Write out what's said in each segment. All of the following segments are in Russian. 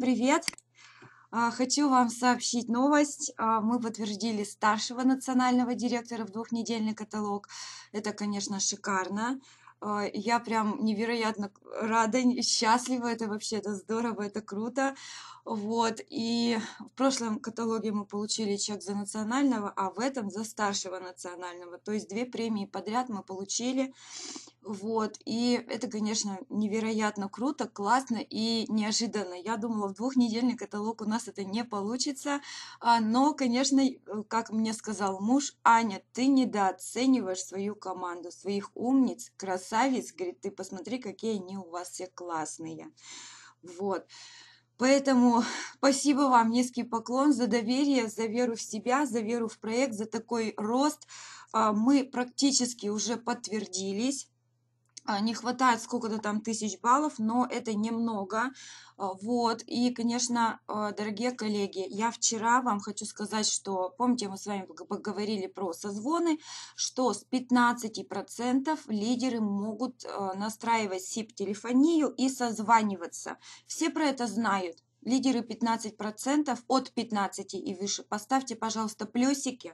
Привет! А, хочу вам сообщить новость. А, мы подтвердили старшего национального директора в двухнедельный каталог. Это, конечно, шикарно. А, я прям невероятно рада, счастлива, это вообще, это здорово, это круто. Вот, и в прошлом каталоге мы получили чек за национального, а в этом за старшего национального. То есть две премии подряд мы получили. Вот, и это, конечно, невероятно круто, классно и неожиданно. Я думала, в двухнедельный каталог у нас это не получится, а, но, конечно, э, как мне сказал муж, Аня, ты недооцениваешь свою команду, своих умниц, красавиц, говорит, ты посмотри, какие они у вас все классные. Вот. Поэтому спасибо вам, низкий поклон за доверие, за веру в себя, за веру в проект, за такой рост. А, мы практически уже подтвердились а, не хватает сколько-то там тысяч баллов, но это немного. А, вот, и, конечно, а, дорогие коллеги, я вчера вам хочу сказать, что, помните, мы с вами поговорили про созвоны, что с 15% лидеры могут настраивать сип телефонию и созваниваться. Все про это знают. Лидеры 15% от 15 и выше. Поставьте, пожалуйста, плюсики.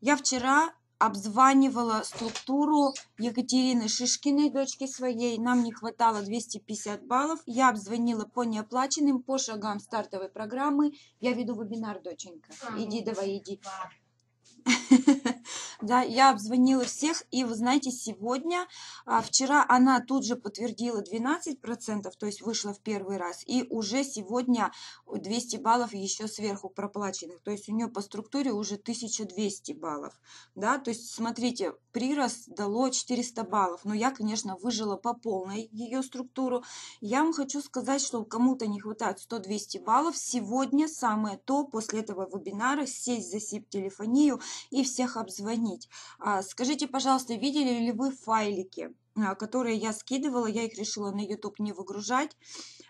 Я вчера обзванивала структуру Екатерины Шишкиной, дочки своей. Нам не хватало 250 баллов. Я обзвонила по неоплаченным, по шагам стартовой программы. Я веду вебинар, доченька. А, иди, ну, давай, иди. Да, я обзвонила всех, и вы знаете, сегодня, а, вчера она тут же подтвердила 12%, то есть вышла в первый раз, и уже сегодня 200 э, баллов еще сверху проплаченных, то есть у нее по структуре уже 1200 баллов, да, то есть смотрите, прирост дало 400 баллов, но я, конечно, выжила по полной ее структуру. Я вам хочу сказать, что кому-то не хватает 100-200 баллов, сегодня самое то после этого вебинара сесть за сип телефонию и всех обзвонить изменить. А, скажите, пожалуйста, видели ли вы файлики, а, которые я скидывала, я их решила на YouTube не выгружать.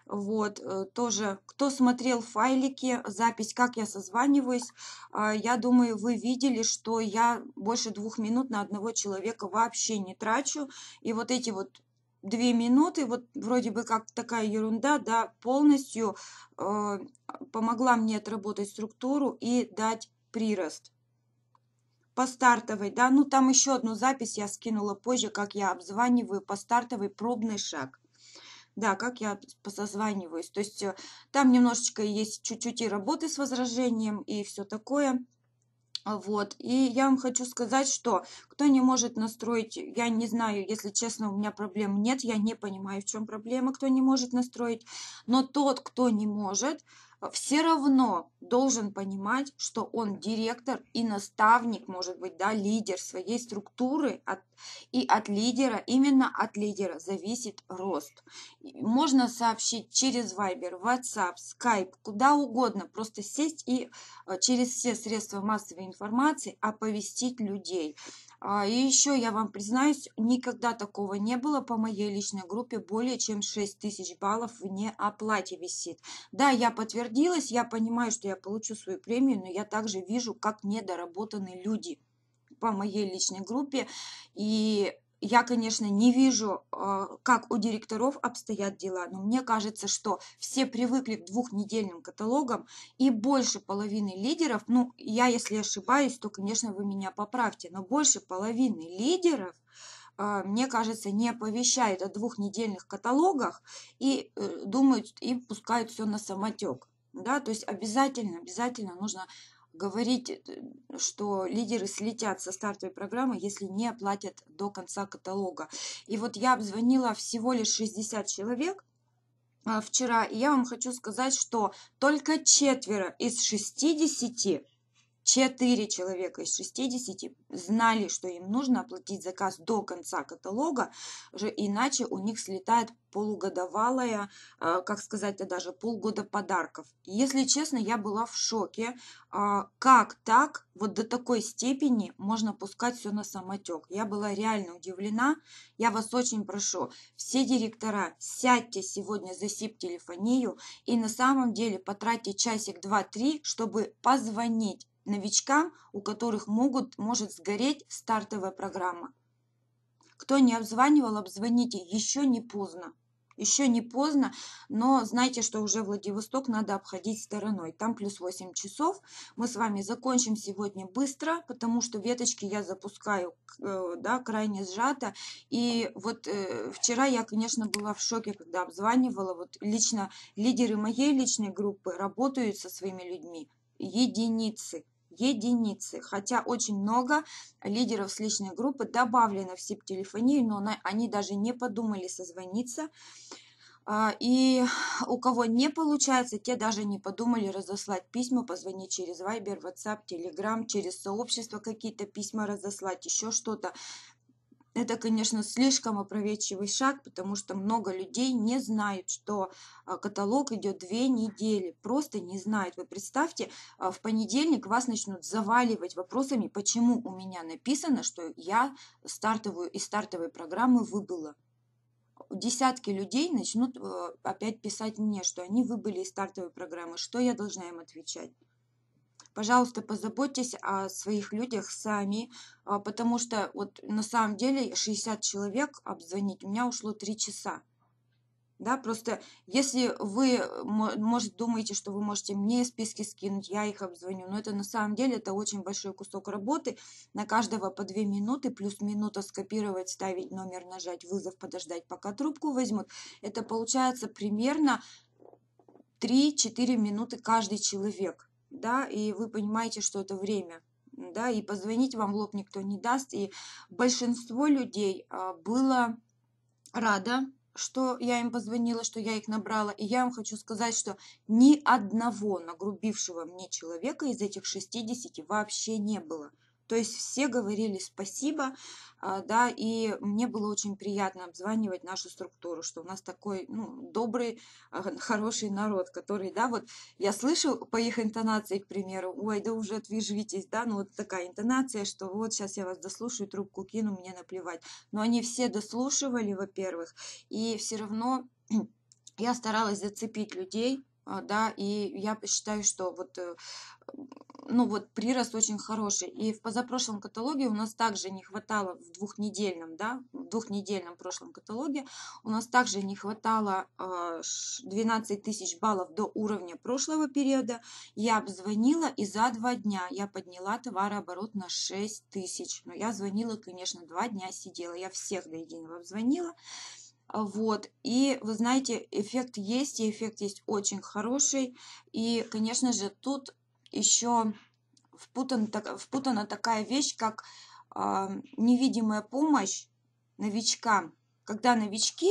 Вот, э, тоже, кто смотрел файлики, запись, как я созваниваюсь, а, я думаю, вы видели, что я больше двух минут на одного человека вообще не трачу. И вот эти вот две минуты, вот вроде бы как такая ерунда, да, полностью э, помогла мне отработать структуру и дать прирост по стартовой, да, ну там еще одну запись я скинула позже, как я обзваниваю по стартовой пробный шаг. Да, как я созваниваюсь. То есть э, там немножечко есть чуть-чуть и работы с возражением, и все такое. Вот, и я вам хочу сказать, что кто не может настроить, я не знаю, если честно, у меня проблем нет, я не понимаю, в чем проблема, кто не может настроить, но тот, кто не может, все равно должен понимать, что он директор и наставник, может быть, да, лидер своей структуры, от, и от лидера, именно от лидера зависит рост. Можно сообщить через Viber, WhatsApp, Skype, куда угодно, просто сесть и э, через все средства массовой информации оповестить людей а, и еще я вам признаюсь, никогда такого не было по моей личной группе, более чем 6 тысяч баллов вне оплате висит. Да, я подтвердилась, я понимаю, что я получу свою премию, но я также вижу, как недоработаны люди по моей личной группе. И я, конечно, не вижу, э, как у директоров обстоят дела, но мне кажется, что все привыкли к двухнедельным каталогам, и больше половины лидеров, ну, я, если ошибаюсь, то, конечно, вы меня поправьте, но больше половины лидеров э, мне кажется, не оповещают о двухнедельных каталогах и э, думают, и пускают все на самотек. Да, то есть обязательно, обязательно нужно говорить, э, что лидеры слетят со стартовой программы, если не оплатят до конца каталога. И вот я обзвонила всего лишь 60 человек, а, вчера, и я вам хочу сказать, что только четверо из 60 4 человека из 60 знали, что им нужно оплатить заказ до конца каталога, иначе у них слетает полугодовалая, а, как сказать-то даже полгода подарков. Если честно, я была в шоке, а, как так, вот до такой степени можно пускать все на самотек. Я была реально удивлена. Я вас очень прошу, все директора, сядьте сегодня за СИП-телефонию и на самом деле потратьте часик, два, три, чтобы позвонить Новичкам, у которых могут, может сгореть стартовая программа. Кто не обзванивал, обзвоните, еще не поздно. Еще не поздно, но знайте, что уже Владивосток надо обходить стороной. Там плюс 8 часов. Мы с вами закончим сегодня быстро, потому что веточки я запускаю э, да, крайне сжато. И вот э, вчера я, конечно, была в шоке, когда обзванивала. Вот лично лидеры моей личной группы работают со своими людьми единицы единицы. Хотя очень много лидеров с личной группы добавлено в СИП-телефонию, но они даже не подумали созвониться. А, и у кого не получается, те даже не подумали разослать письма, позвонить через Viber, WhatsApp, Telegram, через сообщество какие-то письма разослать, еще что-то. Это, конечно, слишком опрометчивый шаг, потому что много людей не знают, что а, каталог идет две недели, просто не знают. Вы представьте, а, в понедельник вас начнут заваливать вопросами, почему у меня написано, что я стартовую из стартовой программы выбыла десятки людей начнут э, опять писать мне, что они выбыли из стартовой программы, что я должна им отвечать. Пожалуйста, позаботьтесь о своих людях сами, а, потому что вот на самом деле 60 человек обзвонить, у меня ушло 3 часа. Да, просто если вы, э, может, думаете, что вы можете мне списки скинуть, я их обзвоню, но это на самом деле это очень большой кусок работы. На каждого по 2 минуты, плюс минута скопировать, ставить номер, нажать вызов, подождать, пока трубку возьмут. Это получается примерно 3-4 минуты каждый человек да, и вы понимаете, что это время, да, и позвонить вам в лоб никто не даст, и большинство людей а, было рада, что я им позвонила, что я их набрала, и я вам хочу сказать, что ни одного нагрубившего мне человека из этих 60 вообще не было – то есть все говорили спасибо, а, да, и мне было очень приятно обзванивать нашу структуру, что у нас такой, ну, добрый, а, хороший народ, который, да, вот я слышу по их интонации, к примеру, ой, да уже отвяжитесь, да, ну, вот такая интонация, что вот сейчас я вас дослушаю, трубку кину, мне наплевать. Но они все дослушивали, во-первых, и все равно я старалась зацепить людей, а, да, и я считаю, что вот э, ну вот прирост очень хороший. И в позапрошлом каталоге у нас также не хватало в двухнедельном, да, в двухнедельном прошлом каталоге у нас также не хватало 12 а, тысяч баллов до уровня прошлого периода. Я обзвонила и за два дня я подняла товарооборот на 6 тысяч. Но я звонила, конечно, два дня сидела, я всех до единого обзвонила. Вот, и вы знаете, эффект есть, и эффект есть очень хороший, и, конечно же, тут еще впутан, так, впутана такая вещь, как э, невидимая помощь новичкам. Когда новички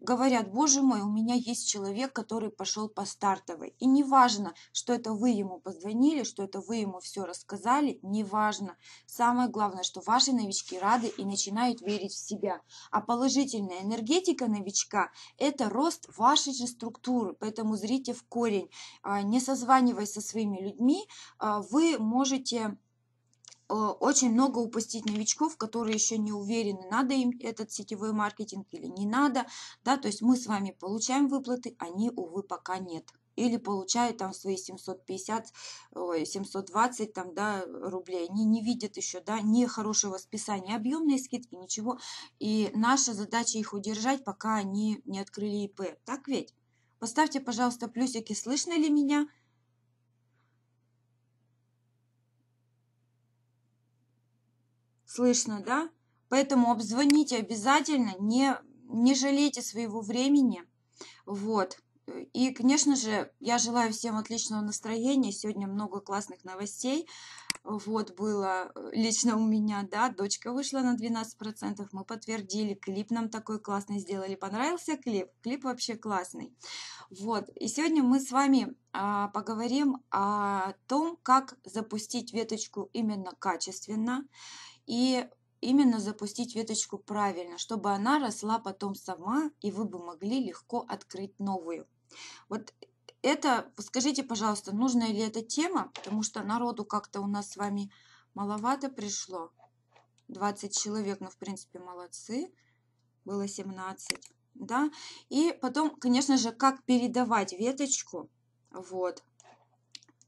говорят, боже мой, у меня есть человек, который пошел по стартовой. И не важно, что это вы ему позвонили, что это вы ему все рассказали, не важно. Самое главное, что ваши новички рады и начинают верить в себя. А положительная энергетика новичка – это рост вашей же структуры, поэтому зрите в корень. А, не созваниваясь со своими людьми, а, вы можете Э, очень много упустить новичков, которые еще не уверены, надо им этот сетевой маркетинг или не надо. Да, то есть мы с вами получаем выплаты, они, увы, пока нет. Или получают там свои 750, 720 там, да, рублей. Они не видят еще да, ни хорошего списания, объемные скидки, ничего. И наша задача их удержать, пока они не открыли ИП. Так ведь? Поставьте, пожалуйста, плюсики, слышно ли меня? слышно, да? Поэтому обзвоните обязательно, не, не жалейте своего времени. Вот. И, конечно же, я желаю всем отличного настроения. Сегодня много классных новостей. Вот было э, лично у меня, да, дочка вышла на 12%, мы подтвердили, клип нам такой классный сделали, понравился клип? Клип вообще классный. Вот, и сегодня мы с вами а, поговорим о том, как запустить веточку именно качественно, и именно запустить веточку правильно, чтобы она росла потом сама, и вы бы могли легко открыть новую. Вот это, скажите, пожалуйста, нужна ли эта тема, потому что народу как-то у нас с вами маловато пришло. 20 человек, ну, в принципе, молодцы, было 17, да. И потом, конечно же, как передавать веточку, вот,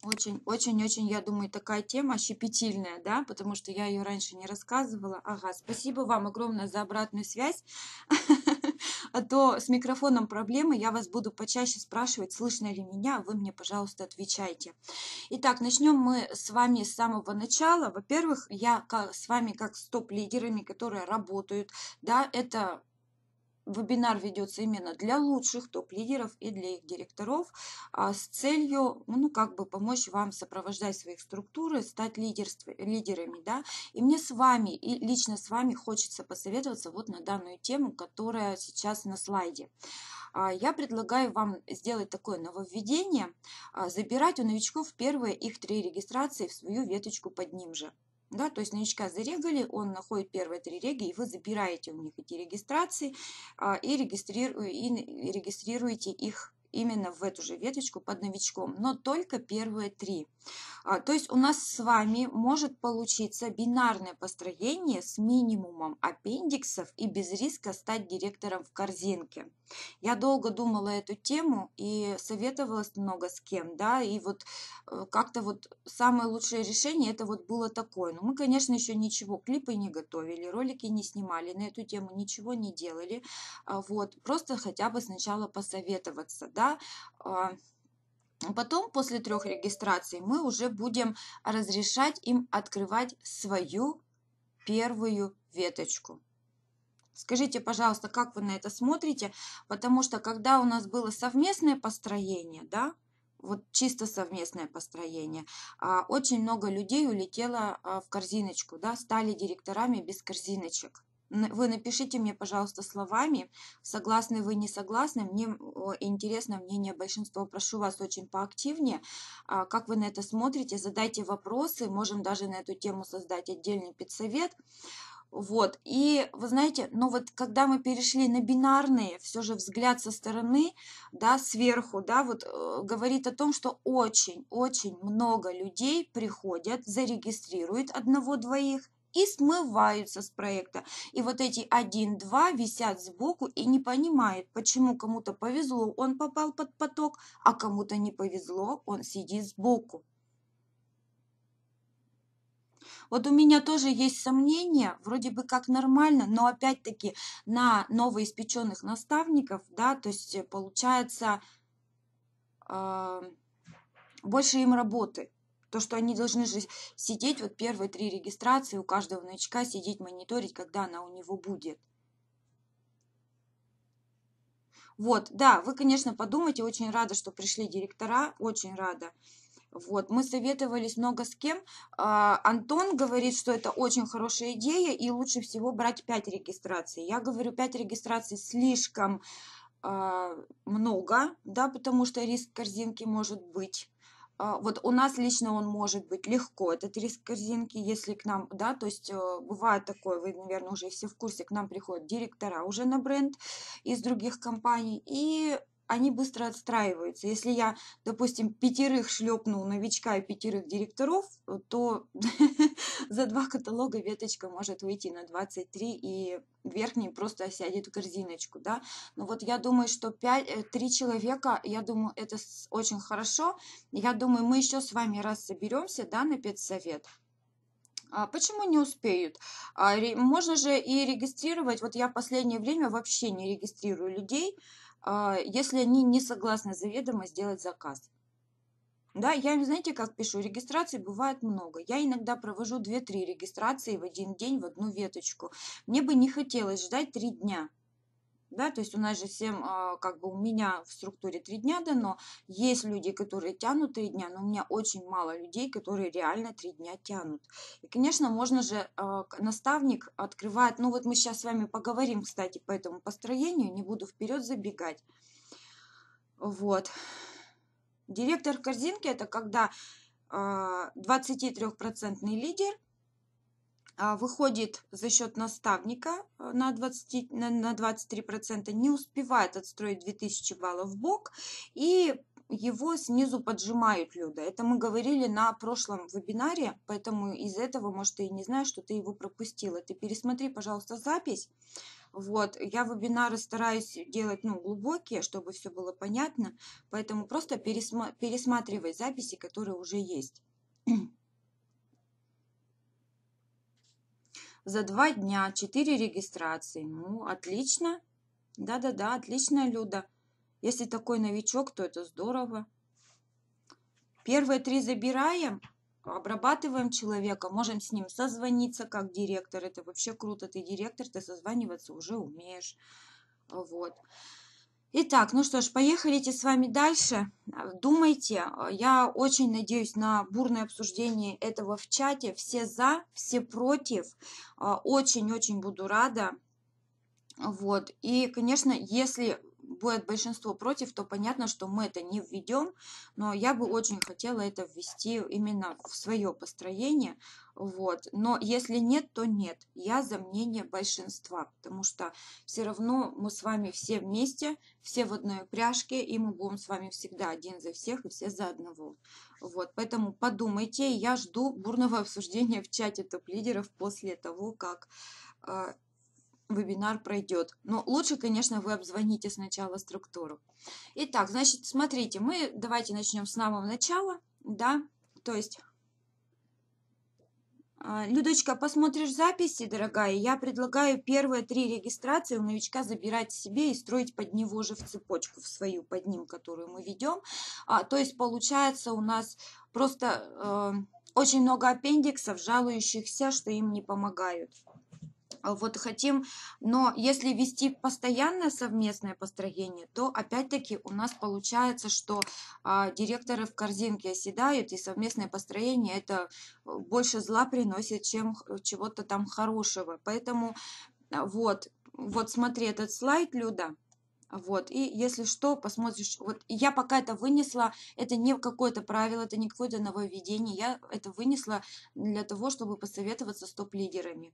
очень-очень-очень, я думаю, такая тема щепетильная, да, потому что я ее раньше не рассказывала. Ага, спасибо вам огромное за обратную связь. А то с микрофоном проблемы, я вас буду почаще спрашивать, слышно ли меня, вы мне, пожалуйста, отвечайте. Итак, начнем мы с вами с самого начала. Во-первых, я с вами как с топ-лидерами, которые работают, да, это Вебинар ведется именно для лучших топ-лидеров и для их директоров а с целью, ну, как бы помочь вам сопровождать своих структуры, стать лидерств, лидерами, да. И мне с вами, и лично с вами хочется посоветоваться вот на данную тему, которая сейчас на слайде. А, я предлагаю вам сделать такое нововведение, а, забирать у новичков первые их три регистрации в свою веточку под ним же. Да, то есть новичка зарегали, он находит первые три реги, и вы забираете у них эти регистрации а, и, регистриру, и регистрируете их именно в эту же веточку под новичком, но только первые три. А, то есть у нас с вами может получиться бинарное построение с минимумом аппендиксов и без риска стать директором в корзинке. Я долго думала эту тему и советовалась много с кем, да, и вот э, как-то вот самое лучшее решение это вот было такое. Но ну, мы, конечно, еще ничего, клипы не готовили, ролики не снимали, на эту тему ничего не делали, а вот, просто хотя бы сначала посоветоваться, да, а, Потом, после трех регистраций, мы уже будем разрешать им открывать свою первую веточку. Скажите, пожалуйста, как вы на это смотрите? Потому что когда у нас было совместное построение, да, вот чисто совместное построение. А, очень много людей улетело а, в корзиночку, да, стали директорами без корзиночек. Вы напишите мне, пожалуйста, словами, согласны вы, не согласны. Мне интересно мнение большинства. Прошу вас очень поактивнее. А, как вы на это смотрите? Задайте вопросы. Можем даже на эту тему создать отдельный педсовет. Вот. И вы знаете, но ну вот когда мы перешли на бинарные, все же взгляд со стороны, да, сверху, да, вот э, говорит о том, что очень-очень много людей приходят, зарегистрируют одного-двоих и смываются с проекта. И вот эти один-два висят сбоку и не понимают, почему кому-то повезло, он попал под поток, а кому-то не повезло, он сидит сбоку. Вот у меня тоже есть сомнения, вроде бы как нормально, но опять-таки на новоиспеченных наставников, да, то есть э, получается э, больше им работы. То, что они должны же сидеть, вот первые три регистрации у каждого новичка сидеть, мониторить, когда она у него будет. Вот, да, вы, конечно, подумайте, очень рада, что пришли директора, очень рада. Вот, мы советовались много с кем. А, Антон говорит, что это очень хорошая идея, и лучше всего брать 5 регистраций. Я говорю, 5 регистраций слишком а, много, да, потому что риск корзинки может быть. А, вот у нас лично он может быть легко, этот риск корзинки, если к нам, да, то есть а, бывает такое, вы, наверное, уже все в курсе, к нам приходят директора уже на бренд из других компаний, и они быстро отстраиваются. Если я, допустим, пятерых шлепну новичка и пятерых директоров, то за два каталога веточка может выйти на 23 и верхний просто осядет в корзиночку, да. Но вот я думаю, что 5, 3 э, человека, я думаю, это очень хорошо. Я думаю, мы еще с вами раз соберемся, да, на педсовет. А почему не успеют? А можно же и регистрировать. Вот я в последнее время вообще не регистрирую людей, а, если они не согласны заведомо сделать заказ. Да, я, знаете, как пишу, регистраций бывает много. Я иногда провожу 2-3 регистрации в один день, в одну веточку. Мне бы не хотелось ждать 3 дня. Да, то есть у нас же всем, а, как бы у меня в структуре три дня дано, есть люди, которые тянут три дня, но у меня очень мало людей, которые реально три дня тянут. И, конечно, можно же, а, наставник открывает, ну вот мы сейчас с вами поговорим, кстати, по этому построению, не буду вперед забегать. Вот. Директор корзинки – это когда 23% а, лидер – а, выходит за счет наставника э, на, 20, на 23%, не успевает отстроить 2000 баллов в бок и его снизу поджимают люди. Это мы говорили на прошлом вебинаре, поэтому из этого, может, ты и не знаешь, что ты его пропустила. Ты пересмотри, пожалуйста, запись. Вот, я вебинары стараюсь делать, ну, глубокие, чтобы все было понятно, поэтому просто пересма пересматривай записи, которые уже есть. за два дня четыре регистрации. Ну, отлично. Да-да-да, отлично, Люда. Если такой новичок, то это здорово. Первые три забираем, обрабатываем человека, можем с ним созвониться как директор. Это вообще круто. Ты директор, ты созваниваться уже умеешь. Вот. Итак, ну что ж, поехалите с вами дальше. Думайте. Я очень надеюсь на бурное обсуждение этого в чате. Все за, все против. Очень-очень буду рада. Вот. И, конечно, если будет большинство против, то понятно, что мы это не введем, но я бы очень хотела это ввести именно в свое построение, вот. Но если нет, то нет. Я за мнение большинства, потому что все равно мы с вами все вместе, все в одной пряжке, и мы будем с вами всегда один за всех и все за одного. Вот, поэтому подумайте, я жду бурного обсуждения в чате топ-лидеров после того, как а, вебинар пройдет. Но лучше, конечно, вы обзвоните сначала структуру. Итак, значит, смотрите, мы давайте начнем с самого начала, да, то есть... А, Людочка, посмотришь записи, дорогая, я предлагаю первые три регистрации у новичка забирать себе и строить под него же в цепочку, в свою под ним, которую мы ведем. А, то есть получается у нас просто э, очень много аппендиксов, жалующихся, что им не помогают. А вот хотим, но если вести постоянное совместное построение, то опять-таки у нас получается, что а, директоры в корзинке оседают, и совместное построение это э, больше зла приносит, чем э, чего-то там хорошего. Поэтому а, вот, вот смотри этот слайд, Люда, вот, и если что, посмотришь, вот я пока это вынесла, это не какое-то правило, это не какое-то нововведение, я это вынесла для того, чтобы посоветоваться с топ-лидерами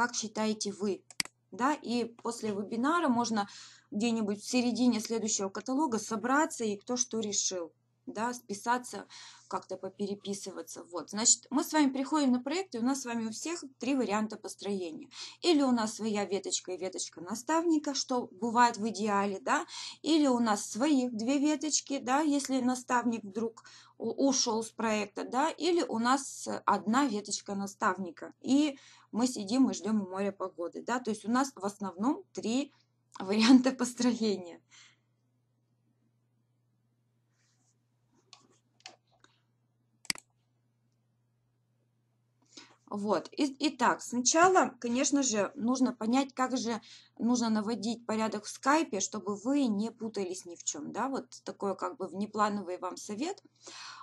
как считаете вы. Да, и после вебинара можно где-нибудь в середине следующего каталога собраться и кто что решил, да, списаться, как-то попереписываться. Вот, значит, мы с вами приходим на проект, и у нас с вами у всех три варианта построения. Или у нас своя веточка и веточка наставника, что бывает в идеале, да, или у нас своих две веточки, да, если наставник вдруг ушел с проекта, да, или у нас э, одна веточка наставника, и мы сидим и ждем моря погоды, да, то есть у нас в основном три варианта построения – Вот. И, итак, сначала, конечно же, нужно понять, как же нужно наводить порядок в скайпе, чтобы вы не путались ни в чем. Да? Вот такой как бы внеплановый вам совет.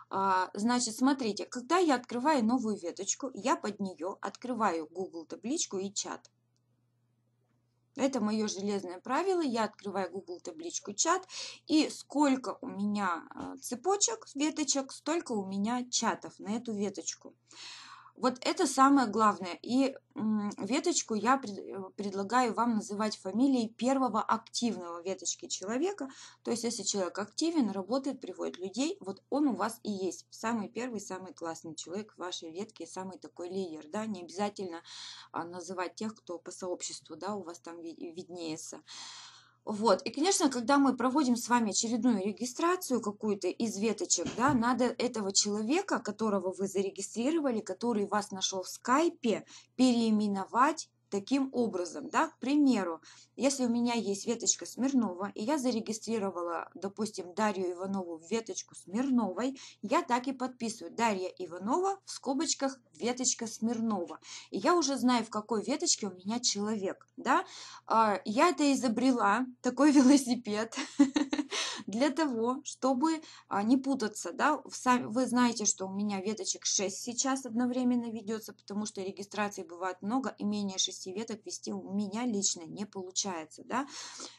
А, значит, смотрите, когда я открываю новую веточку, я под нее открываю Google табличку и чат. Это мое железное правило. Я открываю Google табличку чат. И сколько у меня а, цепочек, веточек, столько у меня чатов на эту веточку. Вот это самое главное. И веточку я предлагаю вам называть фамилией первого активного веточки человека. То есть, если человек активен, работает, приводит людей, вот он у вас и есть. Самый первый, самый классный человек в вашей ветке, самый такой лидер. Да? Не обязательно а, называть тех, кто по сообществу да, у вас там виднеется. Вот. И, конечно, когда мы проводим с вами очередную регистрацию какую-то из веточек, да, надо этого человека, которого вы зарегистрировали, который вас нашел в скайпе, переименовать таким образом. Да? К примеру, если у меня есть веточка Смирнова, и я зарегистрировала, допустим, Дарью Иванову в веточку Смирновой, я так и подписываю Дарья Иванова в скобочках веточка Смирнова. И я уже знаю, в какой веточке у меня человек. Да? А, я это изобрела, такой велосипед, для того, чтобы а, не путаться. Да? Вы знаете, что у меня веточек 6 сейчас одновременно ведется, потому что регистрации бывает много и менее 6 6 веток вести у меня лично не получается. Да?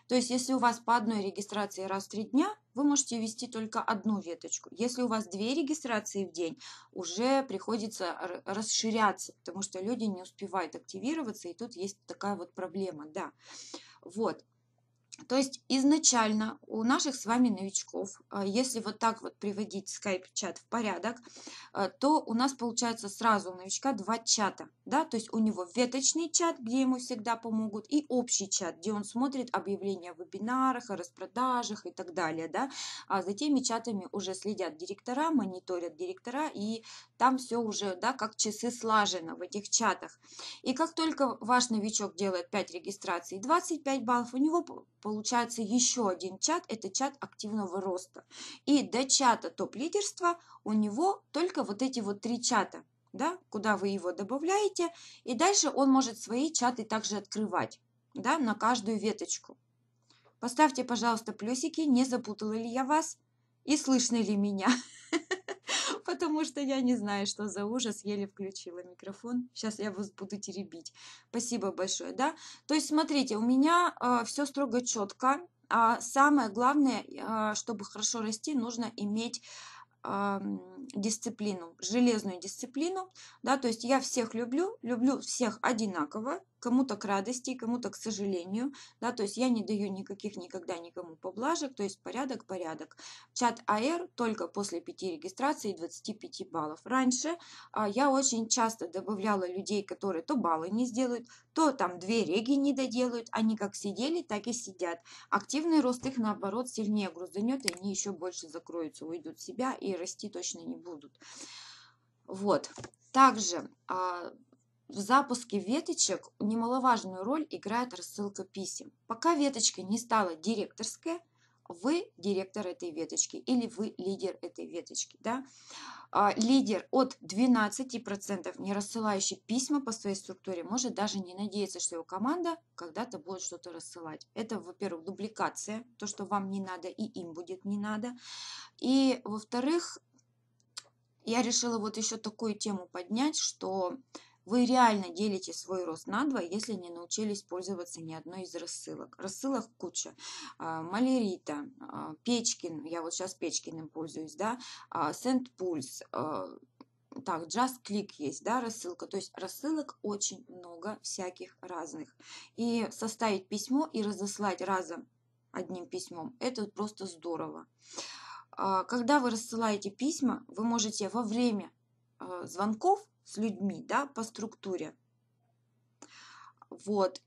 То есть если у вас по одной регистрации раз в 3 дня, вы можете вести только одну веточку. Если у вас две регистрации в день, уже приходится расширяться, потому что люди не успевают активироваться, и тут есть такая вот проблема. Да. Вот. То есть изначально у наших с вами новичков, а, если вот так вот приводить скайп-чат в порядок, а, то у нас получается сразу у новичка два чата. Да? То есть у него веточный чат, где ему всегда помогут, и общий чат, где он смотрит объявления о вебинарах, о распродажах и так далее. Да? А за теми чатами уже следят директора, мониторят директора, и там все уже да, как часы слажено в этих чатах. И как только ваш новичок делает 5 регистраций, 25 баллов, у него получается еще один чат, это чат активного роста. И до чата топ-лидерства у него только вот эти вот три чата, да, куда вы его добавляете, и дальше он может свои чаты также открывать, да, на каждую веточку. Поставьте, пожалуйста, плюсики, не запутала ли я вас и слышно ли меня. потому что я не знаю, что за ужас, еле включила микрофон. Сейчас я вас буду теребить. Спасибо большое, да? То есть, смотрите, у меня э, все строго четко. А самое главное, э, чтобы хорошо расти, нужно иметь эм, дисциплину, железную дисциплину, да, то есть я всех люблю, люблю всех одинаково, кому-то к радости, кому-то к сожалению, да, то есть я не даю никаких никогда никому поблажек, то есть порядок, порядок. Чат АР только после пяти регистраций и 25 баллов. Раньше а, я очень часто добавляла людей, которые то баллы не сделают, то там две реги не доделают, они как сидели, так и сидят. Активный рост их, наоборот, сильнее грузанет, и они еще больше закроются, уйдут в себя и расти точно не будут. Вот. Также а, в запуске веточек немаловажную роль играет рассылка писем. Пока веточка не стала директорская, вы директор этой веточки или вы лидер этой веточки. Да? А, лидер от 12% не рассылающий письма по своей структуре может даже не надеяться, что его команда когда-то будет что-то рассылать. Это, во-первых, дубликация, то, что вам не надо и им будет не надо. И, во-вторых, я решила вот еще такую тему поднять, что вы реально делите свой рост на два, если не научились пользоваться ни одной из рассылок. Рассылок куча. А, Малерита, а, Печкин, я вот сейчас Печкиным пользуюсь, да, а, Сент Пульс, так, Just Click есть, да, рассылка. То есть рассылок очень много всяких разных. И составить письмо и разослать разом одним письмом, это просто здорово. Когда вы рассылаете письма, вы можете во время звонков с людьми, да, по структуре. Вот,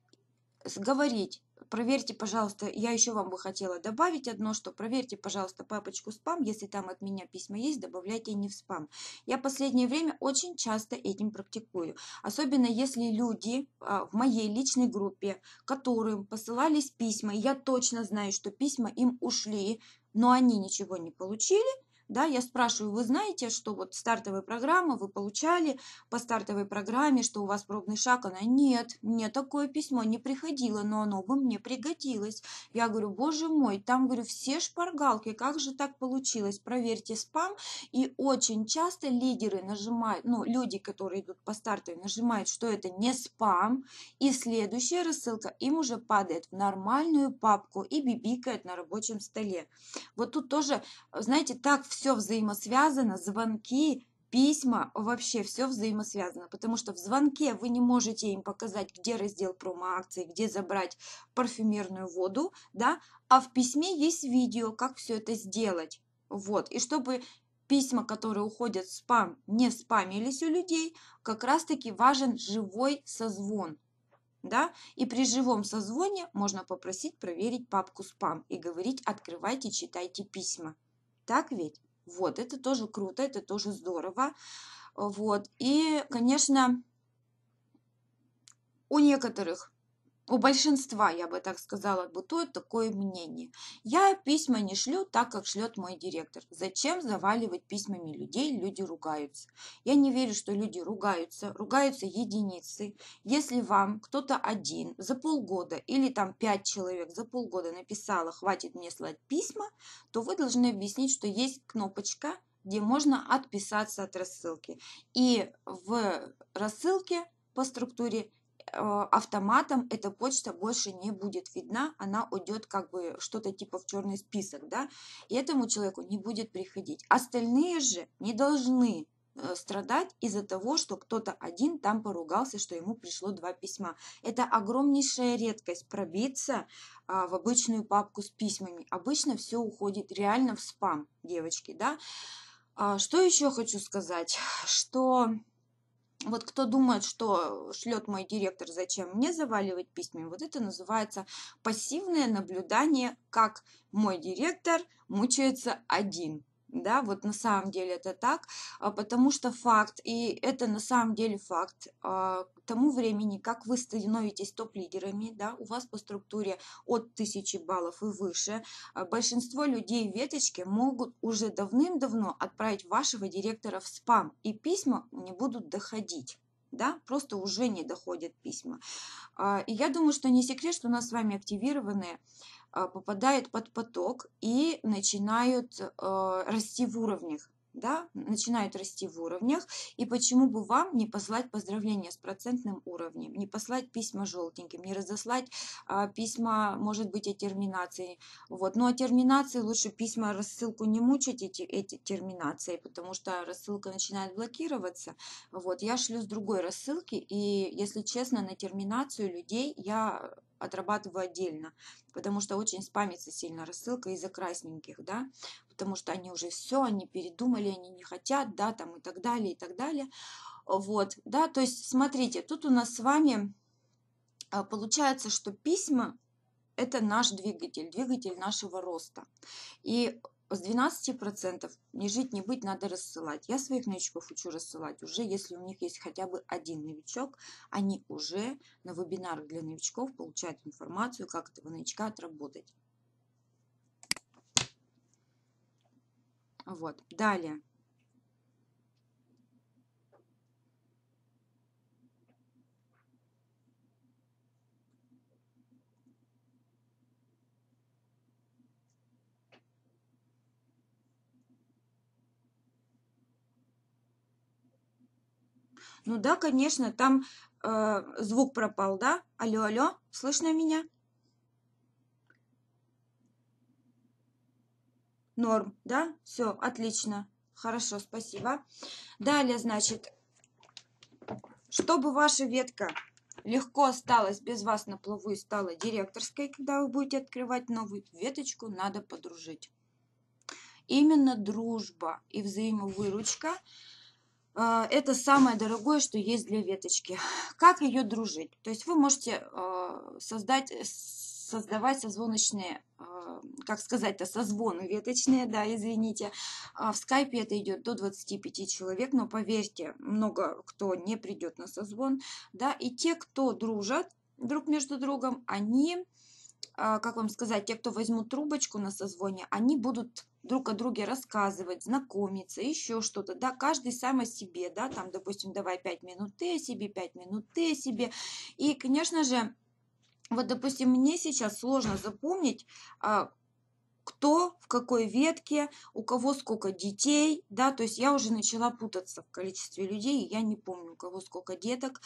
говорить, проверьте, пожалуйста, я еще вам бы хотела добавить одно, что проверьте, пожалуйста, папочку спам, если там от меня письма есть, добавляйте не в спам. Я последнее время очень часто этим практикую, особенно если люди а, в моей личной группе, которым посылались письма, я точно знаю, что письма им ушли, но они ничего не получили, да, я спрашиваю, вы знаете, что вот стартовая программа, вы получали по стартовой программе, что у вас пробный шаг? Она, нет, мне такое письмо не приходило, но оно бы мне пригодилось. Я говорю, боже мой, там, говорю, все шпаргалки, как же так получилось? Проверьте спам. И очень часто лидеры нажимают, ну, люди, которые идут по стартовой, нажимают, что это не спам, и следующая рассылка им уже падает в нормальную папку и бибикает на рабочем столе. Вот тут тоже, знаете, так все все взаимосвязано, звонки, письма, вообще все взаимосвязано, потому что в звонке вы не можете им показать, где раздел промо-акции, где забрать парфюмерную воду, да, а в письме есть видео, как все это сделать. Вот, и чтобы письма, которые уходят в спам, не спамились у людей, как раз-таки важен живой созвон, да, и при живом созвоне можно попросить проверить папку спам и говорить «открывайте, читайте письма». Так ведь? Вот, это тоже круто, это тоже здорово. Вот, и, конечно, у некоторых у большинства, я бы так сказала, бытует такое мнение. Я письма не шлю так, как шлет мой директор. Зачем заваливать письмами людей? Люди ругаются. Я не верю, что люди ругаются. Ругаются единицы. Если вам кто-то один за полгода или там пять человек за полгода написало «хватит мне слать письма», то вы должны объяснить, что есть кнопочка, где можно отписаться от рассылки. И в рассылке по структуре Э, автоматом эта почта больше не будет видна, она уйдет как бы что-то типа в черный список, да, и этому человеку не будет приходить. Остальные же не должны э, страдать из-за того, что кто-то один там поругался, что ему пришло два письма. Это огромнейшая редкость пробиться а, в обычную папку с письмами. Обычно все уходит реально в спам, девочки, да. А, что еще хочу сказать, что вот кто думает, что шлет мой директор, зачем мне заваливать письмами, вот это называется пассивное наблюдание, как мой директор мучается один да, вот на самом деле это так, а, потому что факт, и это на самом деле факт, а, к тому времени, как вы становитесь топ-лидерами, да, у вас по структуре от 1000 баллов и выше, а, большинство людей в веточке могут уже давным-давно отправить вашего директора в спам, и письма не будут доходить да, просто уже не доходят письма. И я думаю, что не секрет, что у нас с вами активированы а, попадают под поток и начинают э, расти в уровнях. Да, начинают расти в уровнях, и почему бы вам не послать поздравления с процентным уровнем, не послать письма желтеньким, не разослать э, письма, может быть, о терминации. Вот. Но ну, о терминации лучше письма рассылку не мучать эти, эти терминации, потому что рассылка начинает блокироваться. Вот. Я шлю с другой рассылки, и, если честно, на терминацию людей я отрабатываю отдельно, потому что очень спамится сильно рассылка из-за красненьких, да, потому что они уже все, они передумали, они не хотят, да, там и так далее, и так далее. Вот, да, то есть смотрите, тут у нас с вами а, получается, что письма – это наш двигатель, двигатель нашего роста. И с 12% не жить, не быть, надо рассылать. Я своих новичков учу рассылать уже, если у них есть хотя бы один новичок, они уже на вебинарах для новичков получают информацию, как этого новичка отработать. Вот, далее. Ну да, конечно, там э, звук пропал, да? Алло, алло, слышно меня? Норм, да? Все, отлично. Хорошо, спасибо. Далее, значит, чтобы ваша ветка легко осталась без вас на плаву и стала директорской, когда вы будете открывать новую веточку, надо подружить. Именно дружба и взаимовыручка – а, это самое дорогое, что есть для веточки. Как ее дружить? То есть вы можете а, создать, создавать созвоночные, а, как сказать-то, созвоны веточные, да, извините. В скайпе это идет до 25 человек, но поверьте, много кто не придет на созвон, да, и те, кто дружат друг между другом, они а, как вам сказать, те, кто возьмут трубочку на созвоне, они будут друг о друге рассказывать, знакомиться, еще что-то, да, каждый сам о себе, да, там, допустим, давай пять минут ты о себе, пять минут ты о себе, и, конечно же, вот, допустим, мне сейчас сложно запомнить, а, кто в какой ветке, у кого сколько детей, да, то есть я уже начала путаться в количестве людей, я не помню, у кого сколько деток,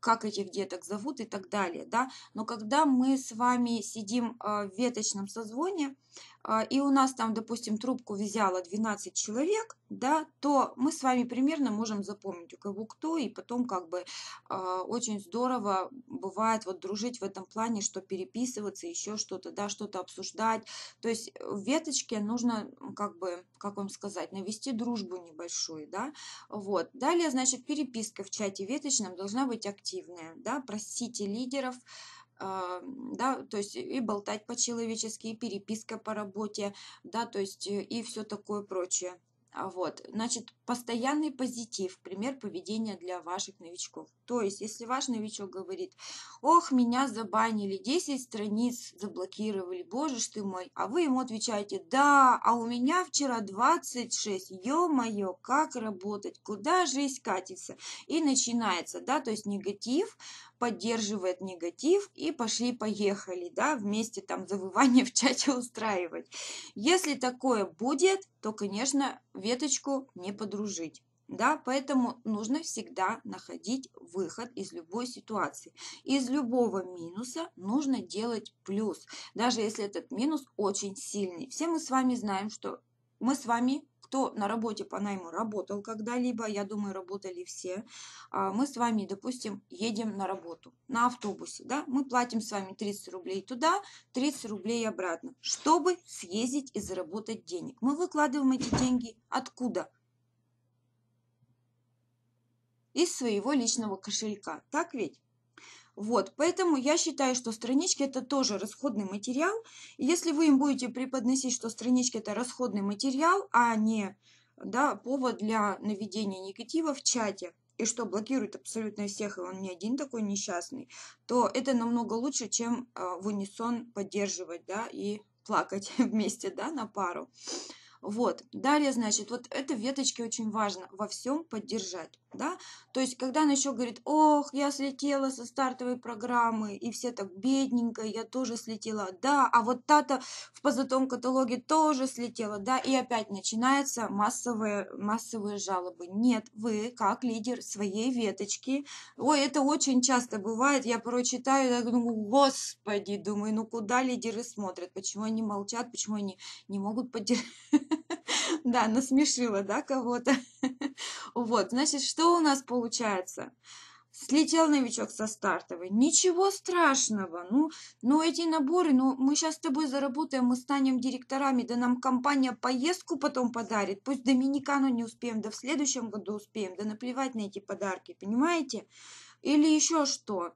как этих деток зовут и так далее, да, но когда мы с вами сидим э, в веточном созвоне, а, и у нас там, допустим, трубку взяло 12 человек, да, то мы с вами примерно можем запомнить, у кого кто, и потом как бы э, очень здорово бывает вот дружить в этом плане, что переписываться, еще что-то, да, что-то обсуждать. То есть э, в веточке нужно как бы, как вам сказать, навести дружбу небольшую, да, вот. Далее, значит, переписка в чате веточном должна быть активная, да, просите лидеров, а, да, то есть и болтать по-человечески, и переписка по работе, да, то есть э, и все такое прочее. А вот, значит, постоянный позитив, пример поведения для ваших новичков. То есть, если ваш новичок говорит, ох, меня забанили, 10 страниц заблокировали, боже ж ты мой, а вы ему отвечаете, да, а у меня вчера 26, ё-моё, как работать, куда жизнь катится? И начинается, да, то есть негатив, поддерживает негатив и пошли-поехали, да, вместе там завывание в чате устраивать. Если такое будет, то, конечно, веточку не подружить. Да, поэтому нужно всегда находить выход из любой ситуации. Из любого минуса нужно делать плюс, даже если этот минус очень сильный. Все мы с вами знаем, что мы с вами кто на работе по найму работал когда-либо, я думаю, работали все, а, мы с вами, допустим, едем на работу на автобусе, да, мы платим с вами 30 рублей туда, 30 рублей обратно, чтобы съездить и заработать денег. Мы выкладываем эти деньги откуда? Из своего личного кошелька, так ведь? Вот, поэтому я считаю, что странички это тоже расходный материал. И если вы им будете преподносить, что странички это расходный материал, а не да, повод для наведения негатива в чате, и что блокирует абсолютно всех, и он не один такой несчастный, то это намного лучше, чем а, в унисон поддерживать, да, и плакать вместе, да, на пару. Вот. Далее, значит, вот это веточки очень важно во всем поддержать, да. То есть, когда она еще говорит, ох, я слетела со стартовой программы, и все так бедненько, я тоже слетела, да, а вот та-то в позатом каталоге тоже слетела, да, и опять начинаются массовые, массовые жалобы. Нет, вы, как лидер своей веточки, ой, это очень часто бывает, я порой читаю, я думаю, господи, думаю, ну куда лидеры смотрят, почему они молчат, почему они не могут поддержать Да, насмешила, да, кого-то. Вот, значит, что у нас получается? Слетел новичок со стартовой. Ничего страшного. Ну, ну эти наборы, ну мы сейчас с тобой заработаем, мы станем директорами, да нам компания поездку потом подарит. Пусть Доминикану не успеем, да в следующем году успеем, да наплевать на эти подарки, понимаете? Или еще что?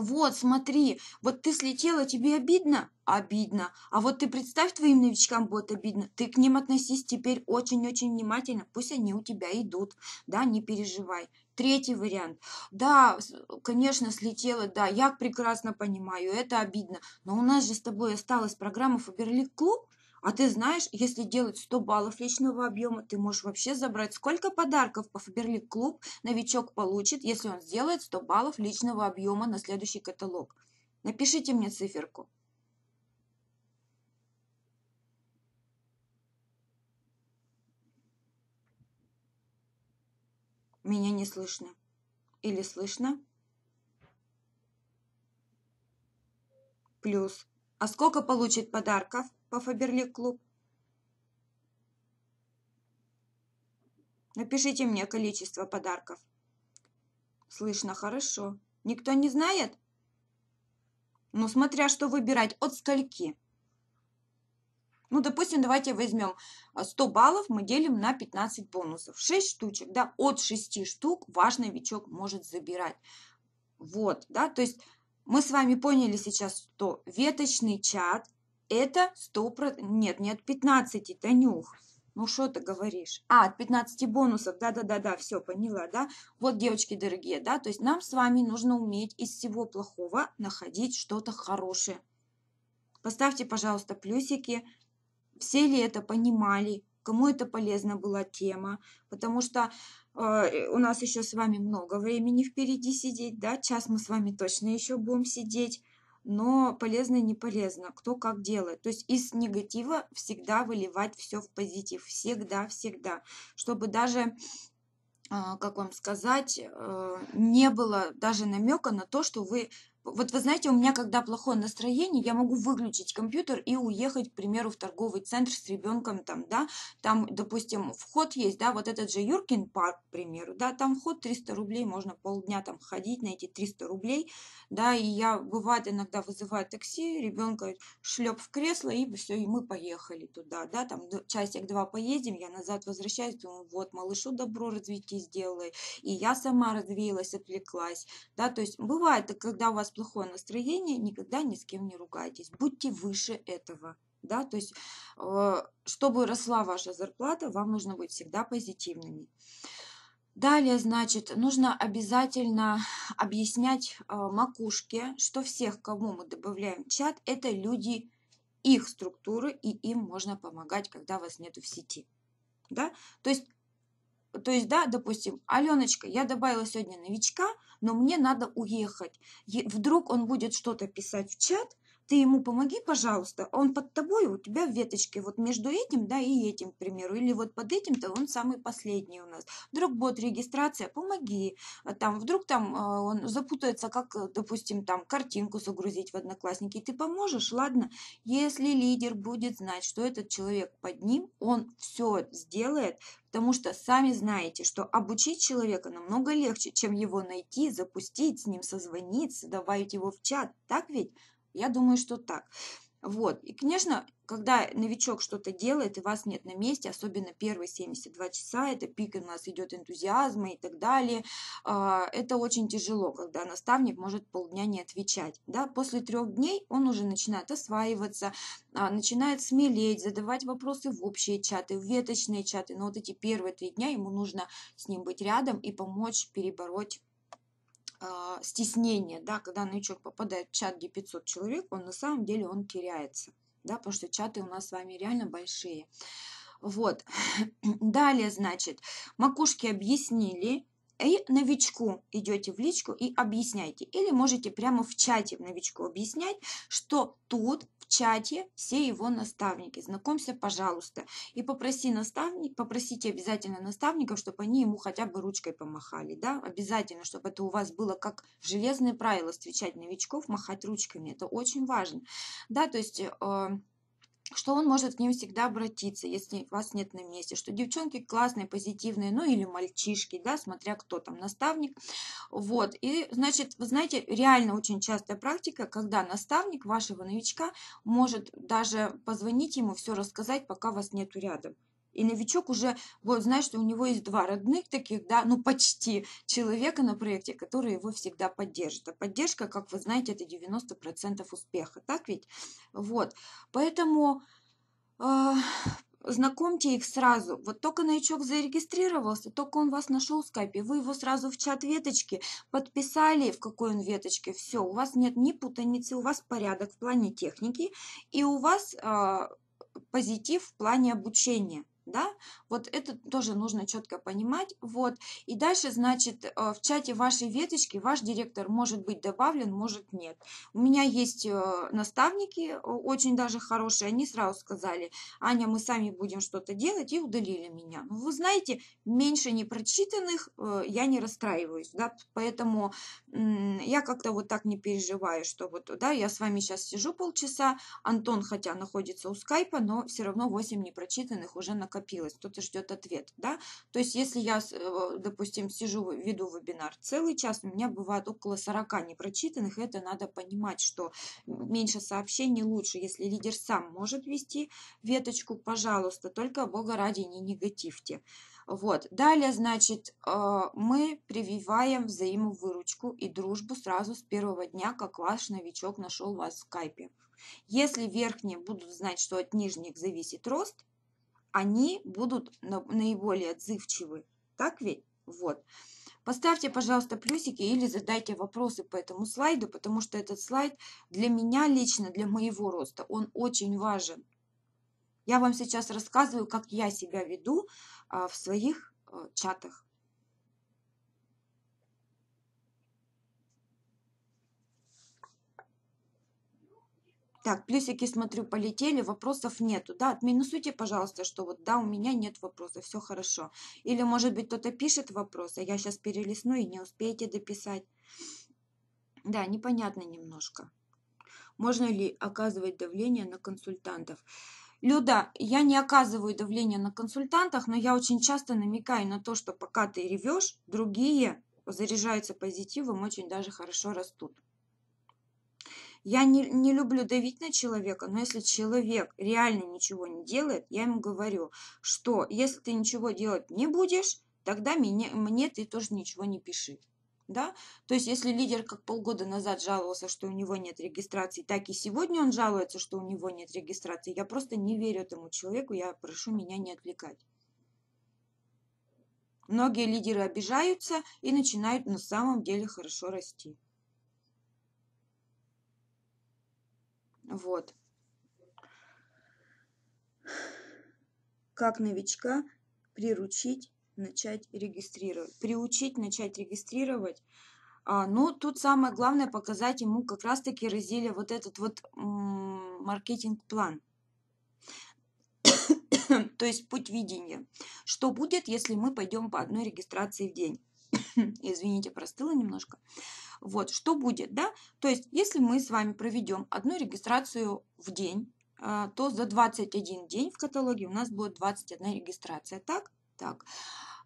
Вот, смотри, вот ты слетела, тебе обидно? Обидно. А вот ты представь, твоим новичкам будет обидно. Ты к ним относись теперь очень-очень внимательно. Пусть они у тебя идут. Да, не переживай. Третий вариант. Да, конечно, слетела, да, я прекрасно понимаю, это обидно. Но у нас же с тобой осталась программа Фаберлик Клуб, а ты знаешь, если делать 100 баллов личного объема, ты можешь вообще забрать, сколько подарков по Фаберлик Клуб новичок получит, если он сделает 100 баллов личного объема на следующий каталог. Напишите мне циферку. Меня не слышно. Или слышно? Плюс. А сколько получит подарков? по Фаберлик-клуб. Напишите мне количество подарков. Слышно хорошо. Никто не знает? Ну, смотря что выбирать, от скольки. Ну, допустим, давайте возьмем 100 а, баллов, мы делим на 15 бонусов. 6 штучек, да, от 6 штук ваш новичок может забирать. Вот, да, то есть мы с вами поняли сейчас, что веточный чат это 100%, нет, не от 15, Танюх. Ну что ты говоришь? А, от 15 бонусов, да-да-да-да, все, поняла, да? Вот, девочки дорогие, да, то есть нам с вами нужно уметь из всего плохого находить что-то хорошее. Поставьте, пожалуйста, плюсики, все ли это понимали, кому это полезна была тема, потому что э, у нас еще с вами много времени впереди сидеть, да, час мы с вами точно еще будем сидеть но полезно и не полезно, кто как делает. То есть из негатива всегда выливать все в позитив, всегда, всегда, чтобы даже а, как вам сказать, э, не было даже намека на то, что вы вот вы знаете, у меня когда плохое настроение, я могу выключить компьютер и уехать, к примеру, в торговый центр с ребенком там, да, там, допустим, вход есть, да, вот этот же Юркин парк, к примеру, да, там вход 300 рублей, можно полдня там ходить на эти 300 рублей, да, и я, бывает, иногда вызываю такси, ребенка шлеп в кресло, и все, и мы поехали туда, да, там часик-два поедем, я назад возвращаюсь, думаю, вот, малышу добро развитие сделай, и я сама развеялась, отвлеклась, да, то есть бывает, когда у вас плохое настроение, никогда ни с кем не ругайтесь. Будьте выше этого. Да? То есть, э, чтобы росла ваша зарплата, вам нужно быть всегда позитивными. Далее, значит, нужно обязательно объяснять э, макушке, что всех, кому мы добавляем в чат, это люди их структуры, и им можно помогать, когда вас нету в сети. Да? То есть, то есть, да, допустим, Аленочка, я добавила сегодня новичка – но мне надо уехать. Вдруг он будет что-то писать в чат, ты ему помоги, пожалуйста, а он под тобой, у тебя в веточке, вот между этим, да, и этим, к примеру, или вот под этим-то он самый последний у нас. Вдруг бот регистрация, помоги, а там, вдруг там а, он запутается, как, э, допустим, там, картинку загрузить в Одноклассники, ты поможешь, ладно, если лидер будет знать, что этот человек под ним, он все сделает, потому что сами знаете, что обучить человека намного легче, чем его найти, запустить, с ним созвониться, добавить его в чат, так ведь? Я думаю, что так. Вот. И, конечно, когда новичок что-то делает, и вас нет на месте, особенно первые 72 часа, это пик у нас идет энтузиазма и так далее, а, это очень тяжело, когда наставник может полдня не отвечать. Да? После трех дней он уже начинает осваиваться, а, начинает смелеть, задавать вопросы в общие чаты, в веточные чаты, но вот эти первые три дня ему нужно с ним быть рядом и помочь перебороть а, стеснение, да, когда новичок попадает в чат, где 500 человек, он на самом деле он теряется, да, потому что чаты у нас с вами реально большие. Вот. Далее, значит, макушки объяснили, и новичку идете в личку и объясняйте. Или можете прямо в чате новичку объяснять, что тут в чате все его наставники. Знакомься, пожалуйста. И попроси наставник, попросите обязательно наставников, чтобы они ему хотя бы ручкой помахали. Да? Обязательно, чтобы это у вас было как железное правило встречать новичков, махать ручками. Это очень важно. Да, то есть... Э, что он может к ним всегда обратиться, если вас нет на месте, что девчонки классные, позитивные, ну или мальчишки, да, смотря кто там наставник. Вот, и значит, вы знаете, реально очень частая практика, когда наставник вашего новичка может даже позвонить ему, все рассказать, пока вас нету рядом. И новичок уже вот знаешь, что у него есть два родных таких, да, ну почти человека на проекте, который его всегда поддержит. А поддержка, как вы знаете, это 90% успеха, так ведь? Вот, поэтому э, знакомьте их сразу. Вот только новичок зарегистрировался, только он вас нашел в скайпе, вы его сразу в чат веточки подписали, в какой он веточке, все, у вас нет ни путаницы, у вас порядок в плане техники, и у вас э, позитив в плане обучения да, вот это тоже нужно четко понимать, вот, и дальше, значит, э, в чате вашей веточки ваш директор может быть добавлен, может нет. У меня есть э, наставники, э, очень даже хорошие, они сразу сказали, Аня, мы сами будем что-то делать, и удалили меня. Ну, вы знаете, меньше непрочитанных я не расстраиваюсь, да, поэтому я как-то вот так не переживаю, что вот, да, я с вами сейчас сижу полчаса, Антон, хотя находится у скайпа, но все равно 8 непрочитанных уже на накопилось, кто-то ждет ответ, да. То есть, если я, э, допустим, сижу, веду вебинар целый час, у меня бывает около 40 непрочитанных, это надо понимать, что меньше сообщений лучше. Если лидер сам может вести веточку, пожалуйста, только бога ради не негативьте. Вот. Далее, значит, э, мы прививаем взаимовыручку и дружбу сразу с первого дня, как ваш новичок нашел вас в скайпе. Если верхние будут знать, что от нижних зависит рост, они будут наиболее отзывчивы. Так ведь? Вот. Поставьте, пожалуйста, плюсики или задайте вопросы по этому слайду, потому что этот слайд для меня лично, для моего роста, он очень важен. Я вам сейчас рассказываю, как я себя веду а, в своих э, чатах. Так, плюсики, смотрю, полетели, вопросов нету. Да, отминусуйте, пожалуйста, что вот да, у меня нет вопросов, все хорошо. Или, может быть, кто-то пишет вопрос, а я сейчас перелесну и не успеете дописать. Да, непонятно немножко. Можно ли оказывать давление на консультантов? Люда, я не оказываю давление на консультантах, но я очень часто намекаю на то, что пока ты ревешь, другие заряжаются позитивом, очень даже хорошо растут. Я не, не люблю давить на человека, но если человек реально ничего не делает, я ему говорю, что если ты ничего делать не будешь, тогда мне, мне ты тоже ничего не пиши. Да? То есть, если лидер как полгода назад жаловался, что у него нет регистрации, так и сегодня он жалуется, что у него нет регистрации, я просто не верю этому человеку, я прошу меня не отвлекать. Многие лидеры обижаются и начинают на самом деле хорошо расти. Вот. Как новичка приручить, начать регистрировать. Приучить, начать регистрировать. А, ну, тут самое главное показать ему как раз-таки разделе вот этот вот маркетинг-план. То есть путь видения. Что будет, если мы пойдем по одной регистрации в день? Хм, извините, простыла немножко. Вот, что будет, да? То есть, если мы с вами проведем одну регистрацию в день, а, то за 21 день в каталоге у нас будет 21 регистрация. Так? Так.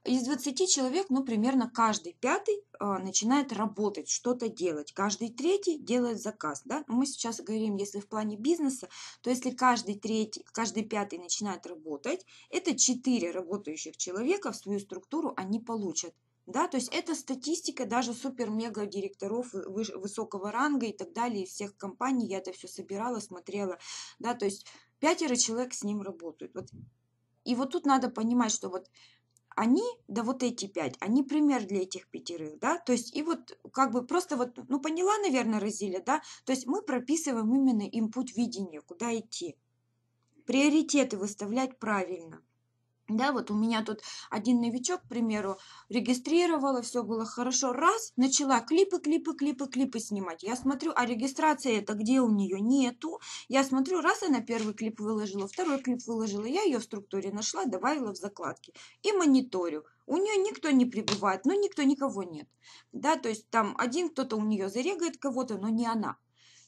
Из 20 человек, ну, примерно каждый пятый а, начинает работать, что-то делать. Каждый третий делает заказ, да. Мы сейчас говорим, если в плане бизнеса, то если каждый третий, каждый пятый начинает работать, это 4 работающих человека в свою структуру они получат. Да, то есть это статистика даже супер-мега-директоров э, высокого ранга и так далее, из всех компаний. Я это все собирала, смотрела. Да, то есть пятеро человек с ним работают. Вот. И вот тут надо понимать, что вот они, да вот эти пять, они пример для этих пятерых, да, то есть и вот как бы просто вот, ну поняла, наверное, Розиля, да, то есть мы прописываем именно им путь видения, куда идти, приоритеты выставлять правильно – да, вот у меня тут один новичок, к примеру, регистрировала, все было хорошо. Раз, начала клипы, клипы, клипы, клипы снимать. Я смотрю, а регистрация это где у нее нету. Я смотрю, раз она первый клип выложила, второй клип выложила, я ее в структуре нашла, добавила в закладки. И мониторю. У нее никто не прибывает, но никто никого нет. Да, то есть там один кто-то у нее зарегает кого-то, но не она.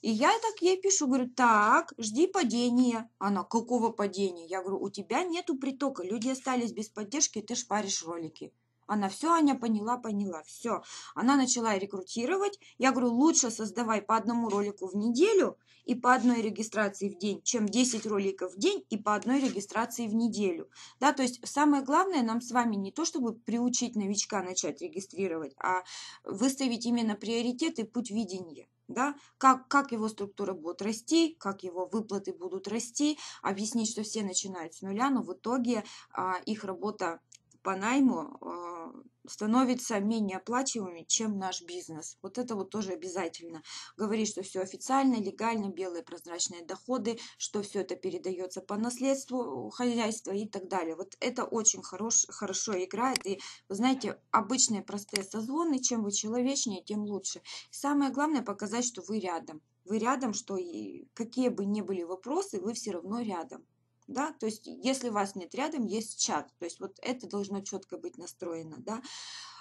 И я так ей пишу, говорю, так, жди падения. Она, какого падения? Я говорю, у тебя нету притока, люди остались без поддержки, ты шпаришь ролики. Она все, Аня, поняла, поняла, все. Она начала рекрутировать. Я говорю, лучше создавай по одному ролику в неделю и по одной регистрации в день, чем 10 роликов в день и по одной регистрации в неделю. Да, то есть самое главное нам с вами не то, чтобы приучить новичка начать регистрировать, а выставить именно приоритеты путь видения да, как, как его структура будет расти, как его выплаты будут расти, объяснить, что все начинают с нуля, но в итоге а, их работа по найму а, становятся менее оплачиваемыми, чем наш бизнес. Вот это вот тоже обязательно. Говорить, что все официально, легально, белые прозрачные доходы, что все это передается по наследству хозяйства и так далее. Вот это очень хорош, хорошо играет. И вы знаете, обычные простые созвоны, чем вы человечнее, тем лучше. И самое главное показать, что вы рядом. Вы рядом, что и какие бы ни были вопросы, вы все равно рядом да, то есть если вас нет рядом, есть чат, то есть вот это должно четко быть настроено, да.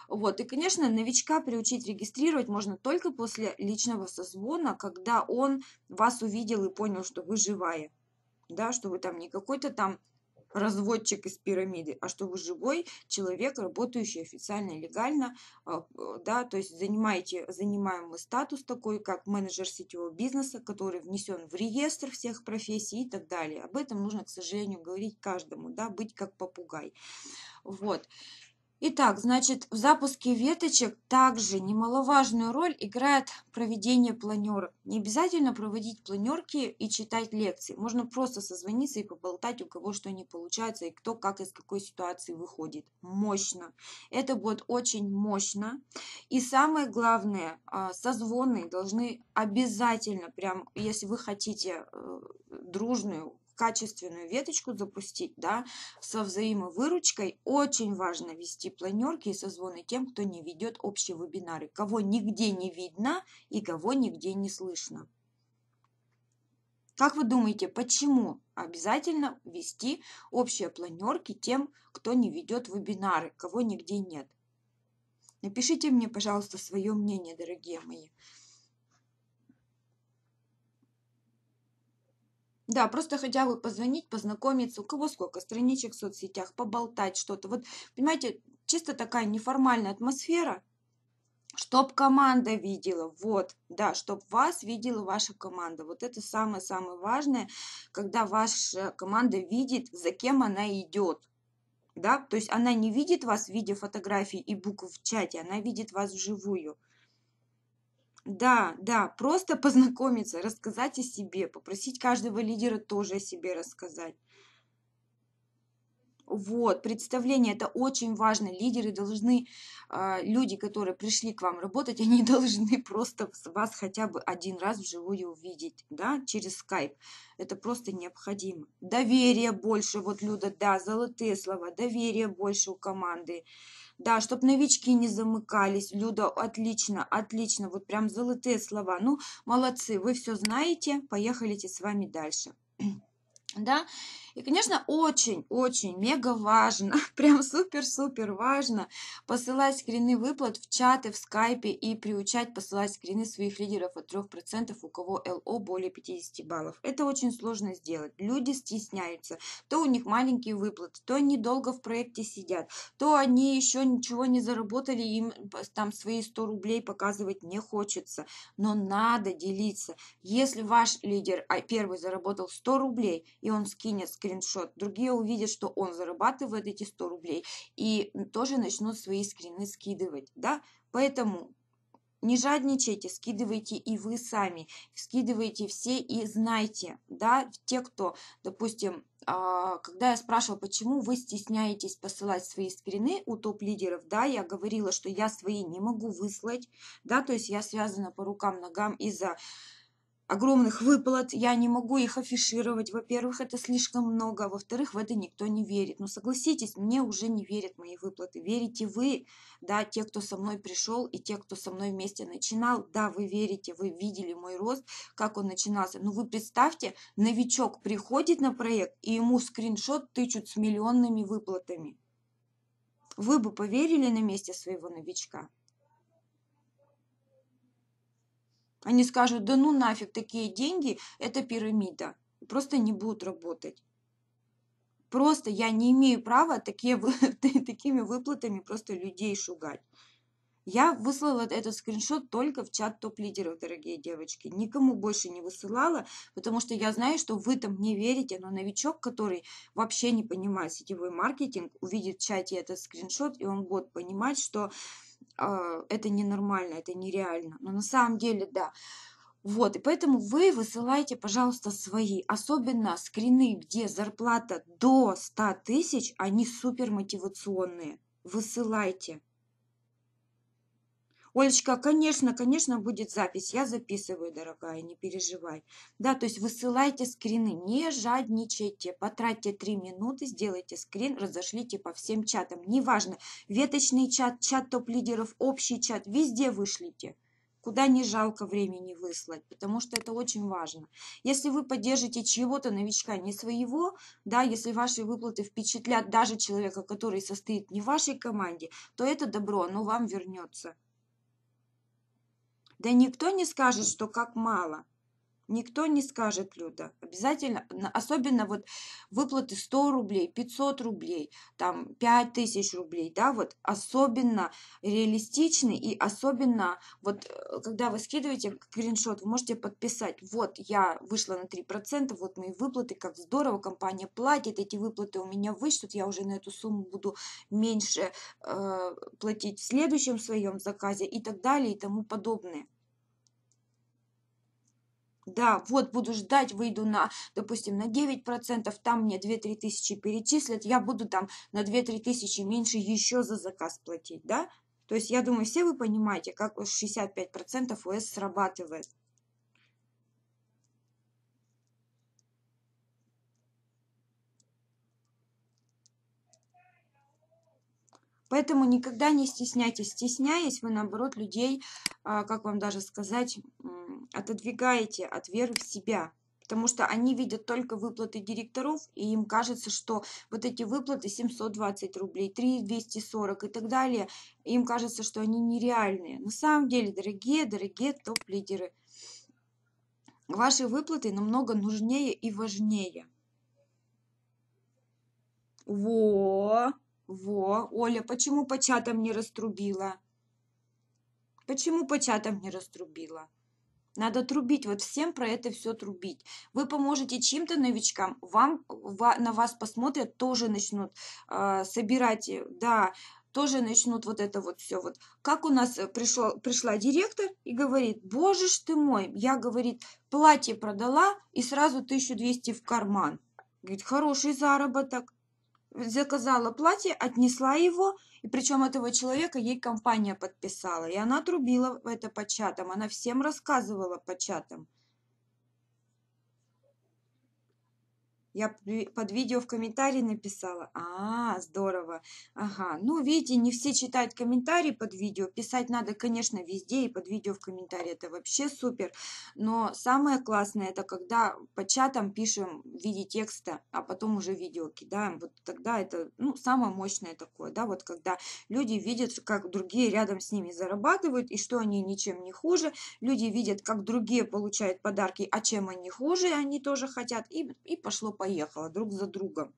Вот, и, конечно, новичка приучить регистрировать можно только после личного созвона, когда он вас увидел и понял, что вы живая, да, что вы там не какой-то там разводчик из пирамиды, а что вы живой человек, работающий официально, легально, э, э, да, то есть занимаете, занимаем мы статус такой, как менеджер сетевого бизнеса, который внесен в реестр всех профессий и так далее. Об этом нужно, к сожалению, говорить каждому, да, быть как попугай. Вот. Итак, значит, в запуске веточек также немаловажную роль играет проведение планерок. Не обязательно проводить планерки и читать лекции. Можно просто созвониться и поболтать, у кого что не получается, и кто как из какой ситуации выходит. Мощно. Это будет очень мощно. И самое главное, а, созвоны должны обязательно, прям если вы хотите э, дружную, качественную веточку запустить, да, со взаимовыручкой. Очень важно вести планерки и созвоны тем, кто не ведет общие вебинары, кого нигде не видно и кого нигде не слышно. Как вы думаете, почему обязательно вести общие планерки тем, кто не ведет вебинары, кого нигде нет? Напишите мне, пожалуйста, свое мнение, дорогие мои. Да, просто хотя бы позвонить, познакомиться, у кого сколько страничек в соцсетях, поболтать что-то. Вот, понимаете, чисто такая неформальная атмосфера, чтоб команда видела, вот, да, чтоб вас видела ваша команда. Вот это самое-самое важное, когда ваша команда видит, за кем она идет да, то есть она не видит вас в виде фотографий и букв в чате, она видит вас вживую. Да, да, просто познакомиться, рассказать о себе, попросить каждого лидера тоже о себе рассказать. Вот, представление это очень важно. Лидеры должны, а, люди, которые пришли к вам работать, они должны просто вас хотя бы один раз вживую увидеть, да, через скайп. Это просто необходимо. Доверие больше, вот Люда, да, золотые слова, доверие больше у команды. Да, чтобы новички не замыкались. Люда, отлично, отлично. Вот прям золотые слова. Ну, молодцы, вы все знаете. Поехали с вами дальше. Да, и, конечно, очень-очень мега важно, прям супер-супер важно посылать скрины выплат в чаты, в скайпе и приучать посылать скрины своих лидеров от 3%, у кого ЛО более 50 баллов. Это очень сложно сделать. Люди стесняются. То у них маленькие выплаты, то они долго в проекте сидят, то они еще ничего не заработали, им там свои 100 рублей показывать не хочется. Но надо делиться. Если ваш лидер а, первый заработал 100 рублей, и он скинет скриншот, другие увидят, что он зарабатывает эти 100 рублей и тоже начнут свои скрины скидывать, да, поэтому не жадничайте, скидывайте и вы сами, скидывайте все и знайте, да, те, кто, допустим, а, когда я спрашивала, почему вы стесняетесь посылать свои скрины у топ-лидеров, да, я говорила, что я свои не могу выслать, да, то есть я связана по рукам, ногам из-за огромных выплат, я не могу их афишировать. Во-первых, это слишком много. А во-вторых, в это никто не верит. Но ну, согласитесь, мне уже не верят мои выплаты. Верите вы, да, те, кто со мной пришел и те, кто со мной вместе начинал. Да, вы верите, вы видели мой рост, как он начинался. Но вы представьте, новичок приходит на проект, и ему скриншот тычут с миллионными выплатами. Вы бы поверили на месте своего новичка? Они скажут, да ну нафиг, такие деньги, это пирамида. просто не будут работать. Просто я не имею права такие, такими выплатами просто людей шугать. Я выслала этот скриншот только в чат топ-лидеров, дорогие девочки. Никому больше не высылала, потому что я знаю, что вы там не верите, но новичок, который вообще не понимает сетевой маркетинг, увидит в чате этот скриншот, и он будет понимать, что а, это ненормально, это нереально. Но на самом деле, да. Вот, и поэтому вы высылайте, пожалуйста, свои, особенно скрины, где зарплата до 100 тысяч, они супер мотивационные. Высылайте. Олечка, а, конечно, конечно, будет запись. Я записываю, дорогая, не переживай. Да, то есть высылайте скрины, не жадничайте. Потратьте 3 минуты, сделайте скрин, разошлите по всем чатам. Неважно, веточный чат, чат топ-лидеров, общий чат, везде вышлите куда не жалко времени выслать, потому что это очень важно. Если вы поддержите чего то новичка, не своего, да, если ваши выплаты впечатлят даже человека, который состоит не в вашей команде, то это добро, оно вам вернется. Да никто не скажет, что как мало. Никто не скажет, Люда. Обязательно, особенно вот выплаты 100 рублей, 500 рублей, там 5000 рублей, да, вот особенно реалистичны и особенно вот э, когда вы скидываете скриншот, вы можете подписать, вот я вышла на 3%, вот мои выплаты, как здорово, компания платит, эти выплаты у меня вычтут, я уже на эту сумму буду меньше э, платить в следующем своем заказе и так далее и тому подобное да, вот буду ждать, выйду на, допустим, на 9%, там мне 2-3 тысячи перечислят, я буду там на 2-3 тысячи меньше еще за заказ платить, да? То есть, я думаю, все вы понимаете, как уж 65% ОС срабатывает. Поэтому никогда не стесняйтесь. Стесняясь, вы, наоборот, людей, а, как вам даже сказать, отодвигаете от веры в себя. Потому что они видят только выплаты директоров, и им кажется, что вот эти выплаты 720 рублей, 3240 и так далее, им кажется, что они нереальные. На самом деле, дорогие, дорогие топ-лидеры, ваши выплаты намного нужнее и важнее. Во! Во, Оля, почему по чатам не раструбила? Почему по чатам не раструбила? Надо трубить, вот всем про это все трубить. Вы поможете чем-то новичкам, вам, на вас посмотрят, тоже начнут а, э, собирать, да, тоже начнут вот это вот все вот. Как у нас э, пришло, пришла директор и говорит, боже ж ты мой, я, говорит, платье продала и сразу 1200 в карман. Говорит, хороший заработок заказала платье, отнесла его, и причем этого человека ей компания подписала. И она трубила это по чатам, она всем рассказывала по чатам. Я под видео в комментарии написала. А, здорово. Ага. Ну, видите, не все читают комментарии под видео. Писать надо, конечно, везде и под видео в комментарии. Это вообще супер. Но самое классное, это когда по чатам пишем в виде текста, а потом уже видео кидаем. Вот тогда это, ну, самое мощное такое, да, вот когда люди видят, как другие рядом с ними зарабатывают и что они ничем не хуже. Люди видят, как другие получают подарки, а чем они хуже, они тоже хотят. И, и пошло поехала друг за другом.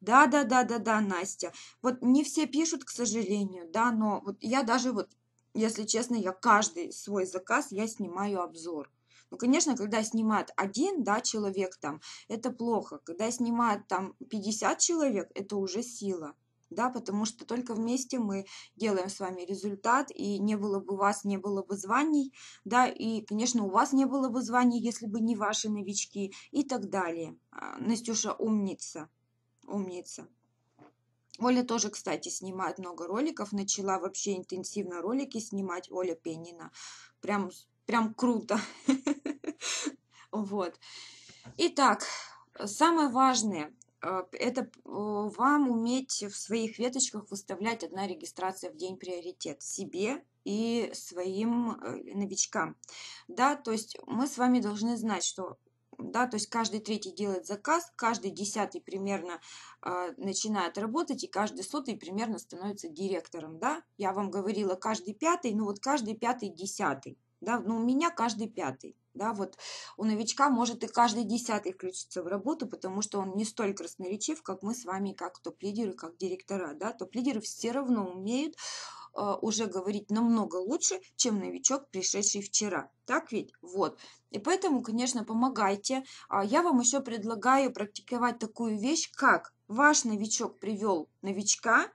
Да, да, да, да, да, Настя. Вот не все пишут, к сожалению, да, но вот я даже вот, если честно, я каждый свой заказ, я снимаю обзор. Ну, конечно, когда снимает один, да, человек там, это плохо. Когда снимает там 50 человек, это уже сила да, потому что только вместе мы делаем с вами результат, и не было бы вас, не было бы званий, да, и, конечно, у вас не было бы званий, если бы не ваши новички и так далее. А, Настюша умница, умница. Оля тоже, кстати, снимает много роликов, начала вообще интенсивно ролики снимать, Оля Пенина. Прям, прям круто. Вот. Итак, самое важное Э, это вам уметь в своих веточках выставлять одна регистрация в день приоритет себе и своим э, новичкам. Да, то есть мы с вами должны знать, что да, то есть каждый третий делает заказ, каждый десятый примерно э, начинает работать, и каждый сотый примерно становится директором, да. Я вам говорила каждый пятый, ну вот каждый пятый десятый, да, ну у меня каждый пятый. Да, вот у новичка может и каждый десятый включиться в работу, потому что он не столь красноречив, как мы с вами, как топ-лидеры, как директора. Да? Топ-лидеры все равно умеют э, уже говорить намного лучше, чем новичок, пришедший вчера. Так ведь? Вот. И поэтому, конечно, помогайте. А Я вам еще предлагаю практиковать такую вещь, как ваш новичок привел новичка,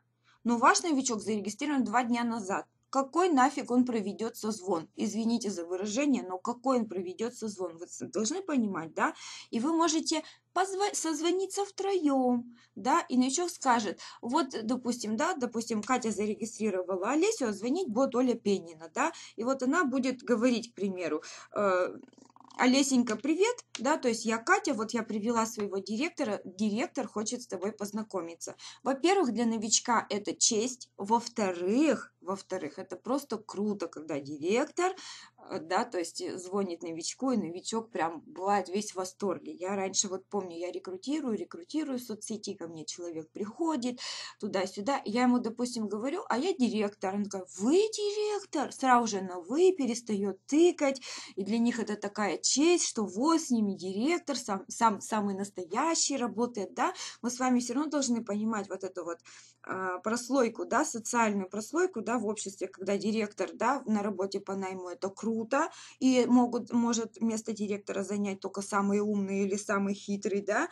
но ваш новичок зарегистрирован два дня назад какой нафиг он проведет созвон? Извините за выражение, но какой он проведет созвон? Вы должны понимать, да? И вы можете позв... созвониться втроем, да, и новичок скажет, вот, допустим, да, допустим, Катя зарегистрировала Олесю, а звонить будет Оля Пенина, да, и вот она будет говорить, к примеру, э, Олесенька, привет, да, то есть я Катя, вот я привела своего директора, директор хочет с тобой познакомиться. Во-первых, для новичка это честь, во-вторых, во-вторых, это просто круто, когда директор, э, да, то есть э, звонит новичку, и новичок прям бывает весь в восторге. Я раньше вот помню, я рекрутирую, рекрутирую в соцсети, ко мне человек приходит туда-сюда, я ему, допустим, говорю, а я директор. Он говорит, вы директор? Сразу же на «вы» перестает тыкать, и для них это такая честь, что вот с ними директор, сам, сам, самый настоящий работает, да, мы с вами все равно должны понимать вот эту вот э, прослойку, да, социальную прослойку, да, в обществе, когда директор, да, на работе по найму, это круто, и могут, может место директора занять только самый умный или самый хитрый, да,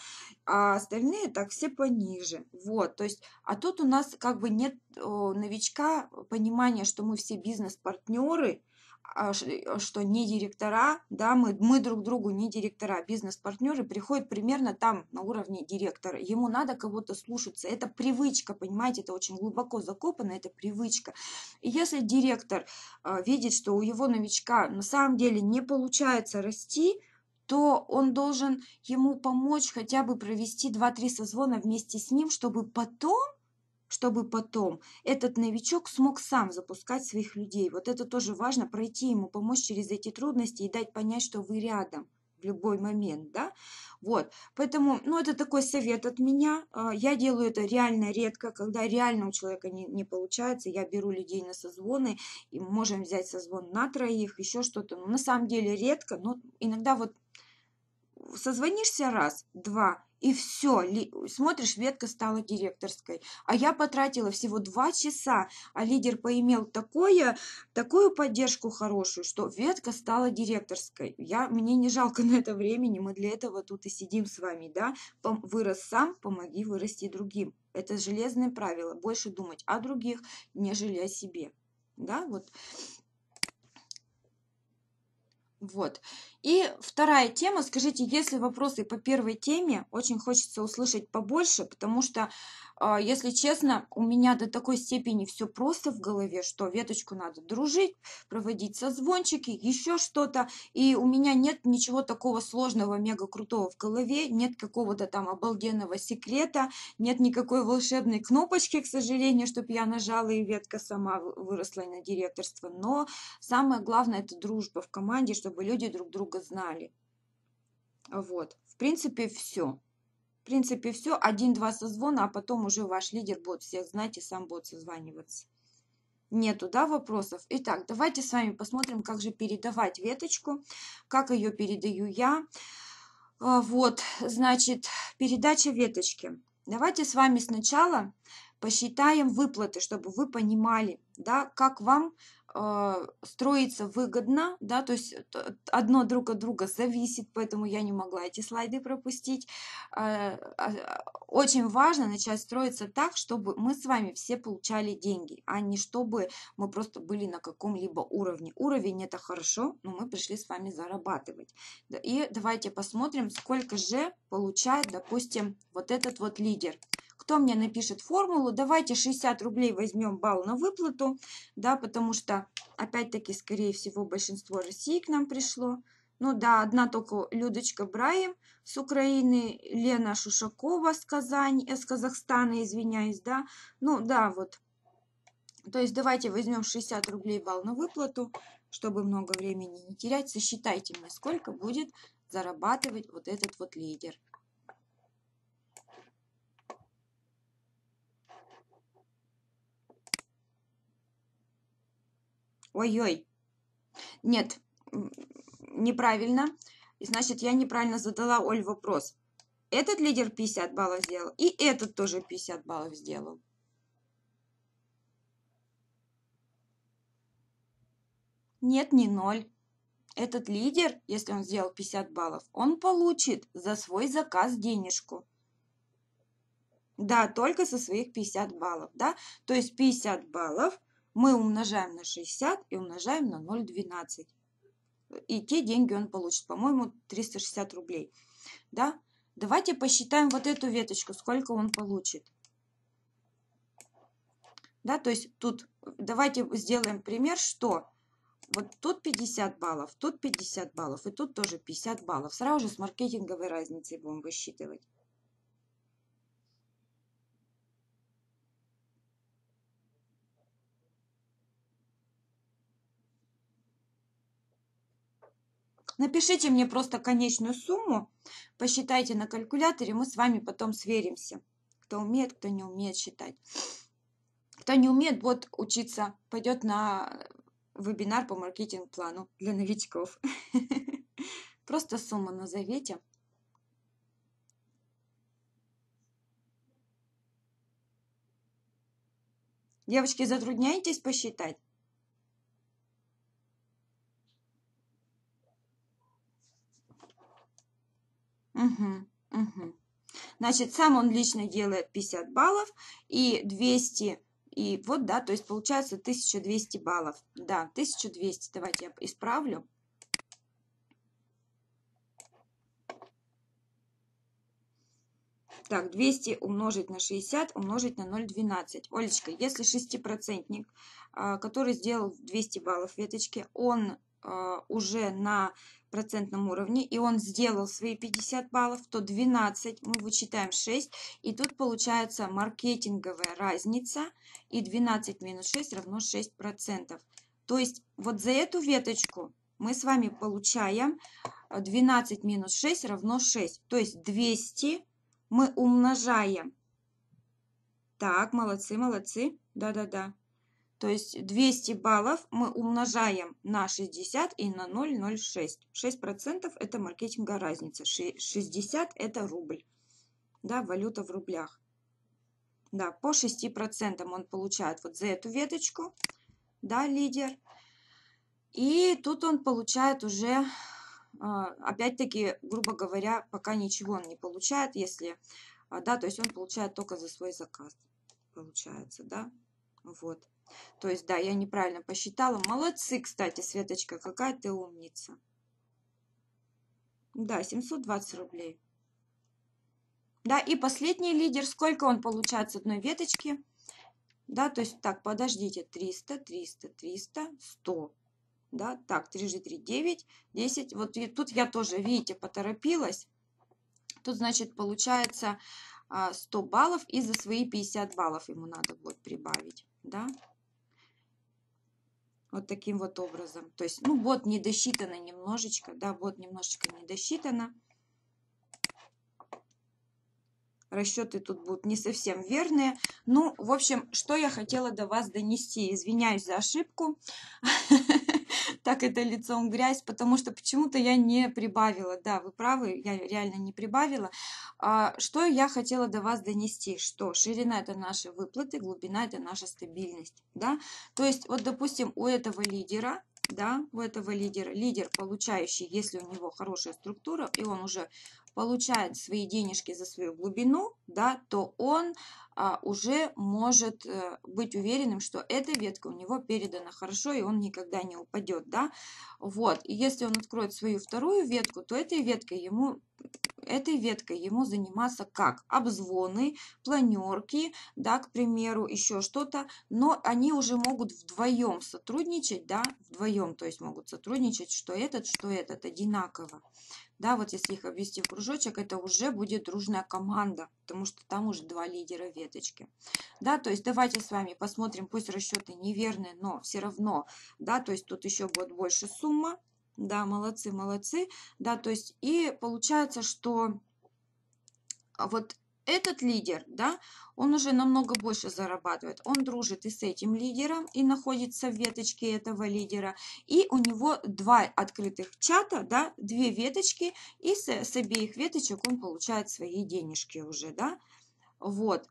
а остальные так все пониже, вот, то есть, а тут у нас как бы нет новичка понимания, что мы все бизнес-партнеры, а, э, что не директора, да, мы, мы друг другу не директора, бизнес-партнеры приходят примерно там на уровне директора. Ему надо кого-то слушаться. Это привычка, понимаете, это очень глубоко закопано, это привычка. И если директор э, видит, что у его новичка на самом деле не получается расти, то он должен ему помочь хотя бы провести 2-3 созвона вместе с ним, чтобы потом чтобы потом этот новичок смог сам запускать своих людей. Вот это тоже важно, пройти ему, помочь через эти трудности и дать понять, что вы рядом в любой момент, да, вот, поэтому, ну, это такой совет от меня, а, я делаю это реально редко, когда реально у человека не, не получается, я беру людей на созвоны, и можем взять созвон на троих, еще что-то, ну, на самом деле редко, но иногда вот созвонишься раз, два, и все, смотришь, ветка стала директорской. А я потратила всего два часа, а лидер поимел такое, такую поддержку хорошую, что ветка стала директорской. Я, мне не жалко на это времени, мы для этого тут и сидим с вами, да? Вырос сам, помоги вырасти другим. Это железное правило, больше думать о других, нежели о себе. Да, вот вот. И вторая тема. Скажите, если вопросы по первой теме, очень хочется услышать побольше, потому что а, если честно, у меня до такой степени все просто в голове, что веточку надо дружить, проводить созвончики, еще что-то. И у меня нет ничего такого сложного, мега крутого в голове, нет какого-то там обалденного секрета, нет никакой волшебной кнопочки, к сожалению, чтобы я нажала и ветка сама выросла на директорство. Но самое главное это дружба в команде, чтобы люди друг друга знали. Вот, в принципе, все принципе, все. Один-два созвона, а потом уже ваш лидер будет всех знать и сам будет созваниваться. Нету, да, вопросов? Итак, давайте с вами посмотрим, как же передавать веточку, как ее передаю я. А, вот, значит, передача веточки. Давайте с вами сначала посчитаем выплаты, чтобы вы понимали, да, как вам а, строится выгодно, да, то есть э, одно друг от друга зависит, поэтому я не могла эти слайды пропустить. А, а, очень важно начать строиться так, чтобы мы с вами все получали деньги, а не чтобы мы просто были на каком-либо уровне. Уровень это хорошо, но мы пришли с вами зарабатывать. И давайте посмотрим, сколько же получает, допустим, вот этот вот лидер кто мне напишет формулу, давайте 60 рублей возьмем балл на выплату, да, потому что, опять-таки, скорее всего, большинство России к нам пришло. Ну да, одна только Людочка Браем с Украины, Лена Шушакова с Казани, э, с Казахстана, извиняюсь, да. Ну да, вот. То есть давайте возьмем 60 рублей балл на выплату, чтобы много времени не терять. Сосчитайте мне, сколько будет зарабатывать вот этот вот лидер. Ой-ой. Нет, неправильно. Значит, я неправильно задала Оль вопрос. Этот лидер 50 баллов сделал, и этот тоже 50 баллов сделал. Нет, не ноль. Этот лидер, если он сделал 50 баллов, он получит за свой заказ денежку. Да, только со своих 50 баллов, да? То есть 50 баллов мы умножаем на 60 и умножаем на 0,12. И те деньги он получит, по-моему, 360 рублей. Да? Давайте посчитаем вот эту веточку, сколько он получит. Да, то есть тут давайте сделаем пример, что вот тут 50 баллов, тут 50 баллов и тут тоже 50 баллов. Сразу же с маркетинговой разницей будем высчитывать. Напишите мне просто конечную сумму, посчитайте на калькуляторе, мы с вами потом сверимся. Кто умеет, кто не умеет считать. Кто не умеет, вот учиться, пойдет на вебинар по маркетинг-плану для новичков. Просто сумму назовите. Девочки, затрудняетесь посчитать? Угу, угу. Значит, сам он лично делает 50 баллов и 200, и вот, да, то есть получается 1200 баллов. Да, 1200, давайте я исправлю. Так, 200 умножить на 60 умножить на 0,12. Олечка, если шестипроцентник, а, который сделал 200 баллов веточки, он а, уже на процентном уровне, и он сделал свои 50 баллов, то 12 мы вычитаем 6, и тут получается маркетинговая разница, и 12 минус 6 равно 6 процентов. То есть вот за эту веточку мы с вами получаем 12 а, минус 6 равно 6, то есть 200 мы умножаем. Так, молодцы, молодцы, да-да-да. То есть 200 баллов мы умножаем на 60 и на 0,06. 6% это маркетинговая разница. 60 это рубль. Да, валюта в рублях. Да, по 6% он получает вот за эту веточку. Да, лидер. И тут он получает уже, а, опять-таки, грубо говоря, пока ничего он не получает, если, а, да, то есть он получает только за свой заказ, получается, да, вот. То есть, да, я неправильно посчитала. Молодцы, кстати, Светочка, какая ты умница. Да, 720 рублей. Да, и последний лидер, сколько он получает с одной веточки? Да, то есть, так, подождите, 300, 300, 300, 100. Да, так, 3 же 3, 9, 10. Вот и тут я тоже, видите, поторопилась. Тут, значит, получается 100 а, баллов и за свои 50 баллов ему надо будет прибавить, да. Вот таким вот образом. То есть, ну, вот недосчитано немножечко, да, вот немножечко недосчитано. Расчеты тут будут не совсем верные. Ну, в общем, что я хотела до вас донести. Извиняюсь за ошибку. так это лицом грязь, потому что почему-то я не прибавила. Да, вы правы, я реально не прибавила. А, что я хотела до вас донести? Что ширина – это наши выплаты, глубина – это наша стабильность. Да? То есть, вот, допустим, у этого лидера да, у этого лидера, лидер, получающий, если у него хорошая структура, и он уже получает свои денежки за свою глубину, да, то он а, уже может а, быть уверенным, что эта ветка у него передана хорошо, и он никогда не упадет, да. Вот, и если он откроет свою вторую ветку, то этой веткой ему этой веткой ему заниматься как обзвоны, планерки, да, к примеру, еще что-то, но они уже могут вдвоем сотрудничать, да, вдвоем, то есть могут сотрудничать, что этот, что этот, одинаково. Да, вот если их обвести в кружочек, это уже будет дружная команда, потому что там уже два лидера веточки. Да, то есть давайте с вами посмотрим, пусть расчеты неверны, но все равно, да, то есть тут еще будет больше сумма, да, молодцы, молодцы. Да, то есть и получается, что а, вот этот лидер, да, он уже намного больше зарабатывает. Он дружит и с этим лидером, и находится в веточке этого лидера. И у него два открытых чата, да, две веточки, и с, с обеих веточек он получает свои денежки уже, да. Вот.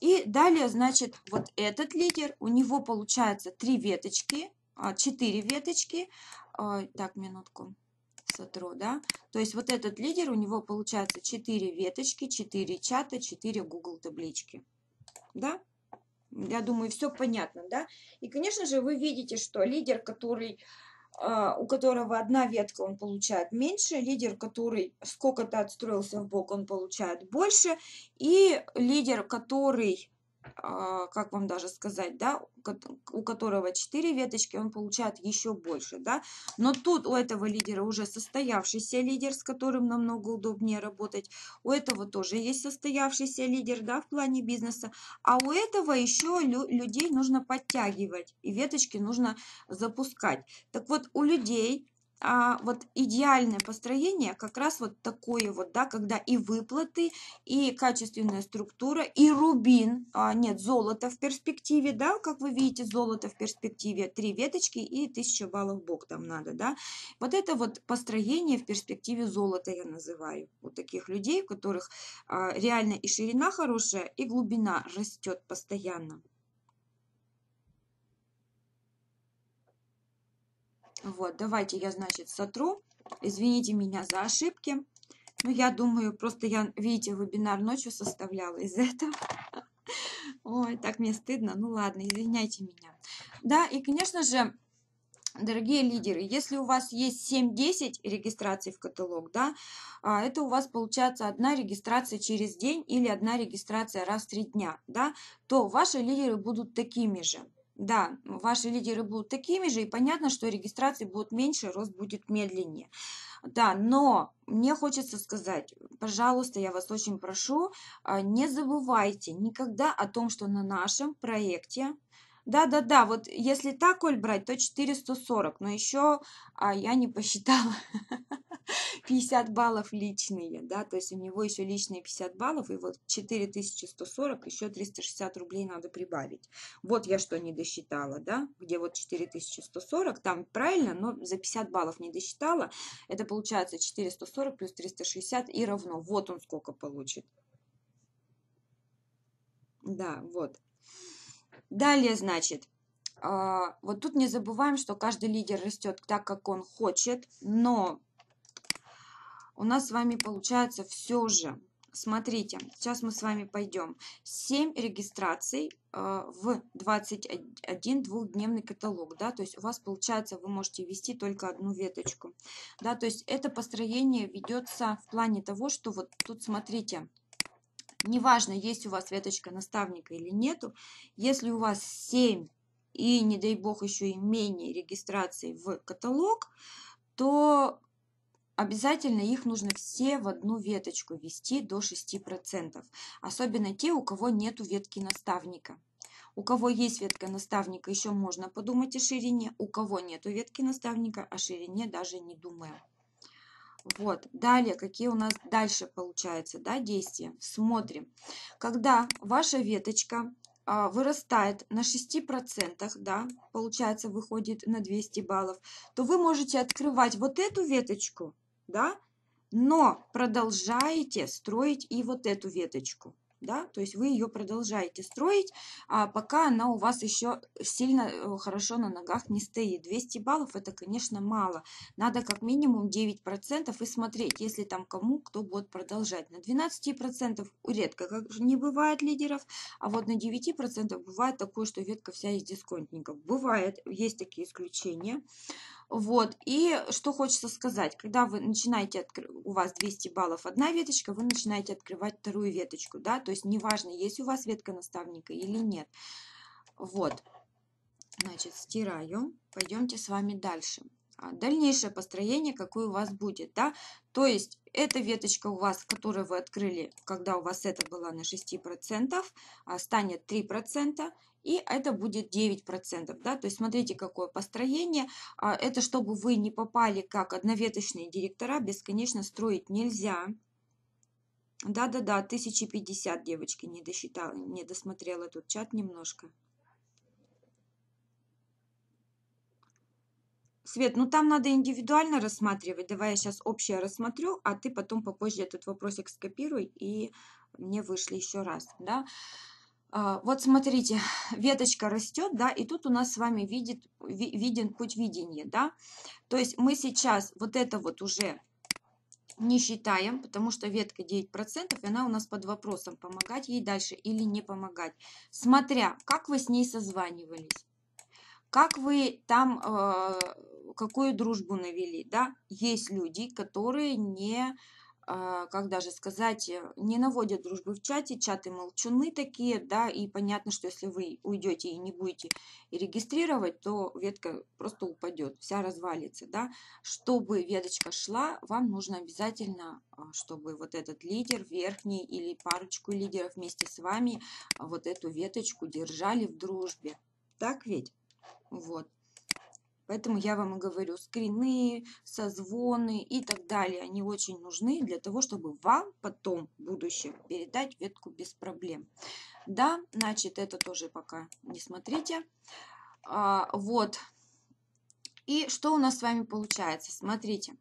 И далее, значит, вот этот лидер, у него получается три веточки, а, четыре веточки, а, так, минутку, сотру, да. То есть вот этот лидер, у него получается 4 веточки, 4 чата, 4 Google таблички, да. Я думаю, все понятно, да. И, конечно же, вы видите, что лидер, который а, у которого одна ветка, он получает меньше, лидер, который сколько-то отстроился в бок, он получает больше, и лидер, который а, как вам даже сказать, да, у которого 4 веточки, он получает еще больше, да. Но тут у этого лидера уже состоявшийся лидер, с которым намного удобнее работать. У этого тоже есть состоявшийся лидер, да, в плане бизнеса. А у этого еще людей нужно подтягивать, и веточки нужно запускать. Так вот, у людей а, вот идеальное построение как раз вот такое вот, да, когда и выплаты, и качественная структура, и рубин, а, нет, золото в перспективе, да, как вы видите, золото в перспективе, три веточки и 1000 баллов бок там надо, да. Вот это вот построение в перспективе золота я называю. Вот таких людей, у которых а, реально и ширина хорошая, и глубина растет постоянно. Вот, давайте я, значит, сотру. Извините меня за ошибки. Но ну, я думаю, просто я, видите, вебинар ночью составляла из этого. Ой, так мне стыдно. Ну ладно, извиняйте меня. Да, и, конечно же, дорогие лидеры, если у вас есть 7-10 регистраций в каталог, да, а, это у вас получается одна регистрация через день или одна регистрация раз в 3 дня, да, то ваши лидеры будут такими же. Да, ваши лидеры будут такими же, и понятно, что регистрации будет меньше, рост будет медленнее. Да, но мне хочется сказать, пожалуйста, я вас очень прошу, а, не забывайте никогда о том, что на нашем проекте да-да-да, вот если так, Оль, брать, то 440, но еще а, я не посчитала 50 баллов личные, да, то есть у него еще личные 50 баллов, и вот 4140, еще 360 рублей надо прибавить. Вот я что не досчитала, да, где вот 4140, там правильно, но за 50 баллов не досчитала, это получается 440 плюс 360 и равно, вот он сколько получит. Да, вот. Далее, значит, а, вот тут не забываем, что каждый лидер растет так, как он хочет, но у нас с вами получается все же. Смотрите, сейчас мы с вами пойдем. 7 регистраций а, в 21 двухдневный каталог, да, то есть у вас получается, вы можете вести только одну веточку, да, то есть это построение ведется в плане того, что вот тут, смотрите, Неважно, есть у вас веточка наставника или нету, если у вас 7 и, не дай бог, еще и менее регистрации в каталог, то обязательно их нужно все в одну веточку вести до 6%. Особенно те, у кого нет ветки наставника. У кого есть ветка наставника, еще можно подумать о ширине. У кого нет ветки наставника, о ширине даже не думаем. Вот, далее, какие у нас дальше получаются, да, действия. Смотрим. Когда ваша веточка а, вырастает на 6%, да, получается, выходит на 200 баллов, то вы можете открывать вот эту веточку, да, но продолжаете строить и вот эту веточку да, то есть вы ее продолжаете строить, а пока она у вас еще сильно э, хорошо на ногах не стоит. 200 баллов это, конечно, мало. Надо как минимум 9% и смотреть, если там кому кто будет продолжать. На 12% редко как не бывает лидеров, а вот на 9% бывает такое, что ветка вся из дисконтников. Бывает, есть такие исключения. Вот, и что хочется сказать, когда вы начинаете, у вас 200 баллов одна веточка, вы начинаете открывать вторую веточку, да, то есть неважно, есть у вас ветка наставника или нет. Вот, значит, стираю, пойдемте с вами дальше. А дальнейшее построение, какое у вас будет, да, то есть эта веточка у вас, которую вы открыли, когда у вас это было на 6%, а станет 3%, и это будет 9%. Да? То есть смотрите, какое построение. А, это чтобы вы не попали как одноветочные директора, бесконечно строить нельзя. Да-да-да, 1050, девочки, не досчитала, не досмотрела тут чат немножко. Свет, ну там надо индивидуально рассматривать. Давай я сейчас общее рассмотрю, а ты потом попозже этот вопросик скопируй и мне вышли еще раз. Да? А, вот смотрите, веточка растет, да, и тут у нас с вами видит, виден путь видения, да. То есть мы сейчас вот это вот уже не считаем, потому что ветка 9%, и она у нас под вопросом, помогать ей дальше или не помогать. Смотря, как вы с ней созванивались, как вы там, а, какую дружбу навели, да. Есть люди, которые не а, как даже сказать, э, не наводят дружбы в чате, чаты молчуны такие, да, и понятно, что если вы уйдете и не будете регистрировать, то ветка просто упадет, вся развалится, да. Чтобы веточка шла, вам нужно обязательно, а, чтобы вот этот лидер верхний или парочку лидеров вместе с вами вот эту веточку держали в дружбе. Так ведь? Вот. Поэтому я вам и говорю, скрины, созвоны и так далее, они очень нужны для того, чтобы вам потом в будущем передать ветку без проблем. Да, значит, это тоже пока не смотрите. А, вот. И что у нас с вами получается? Смотрите,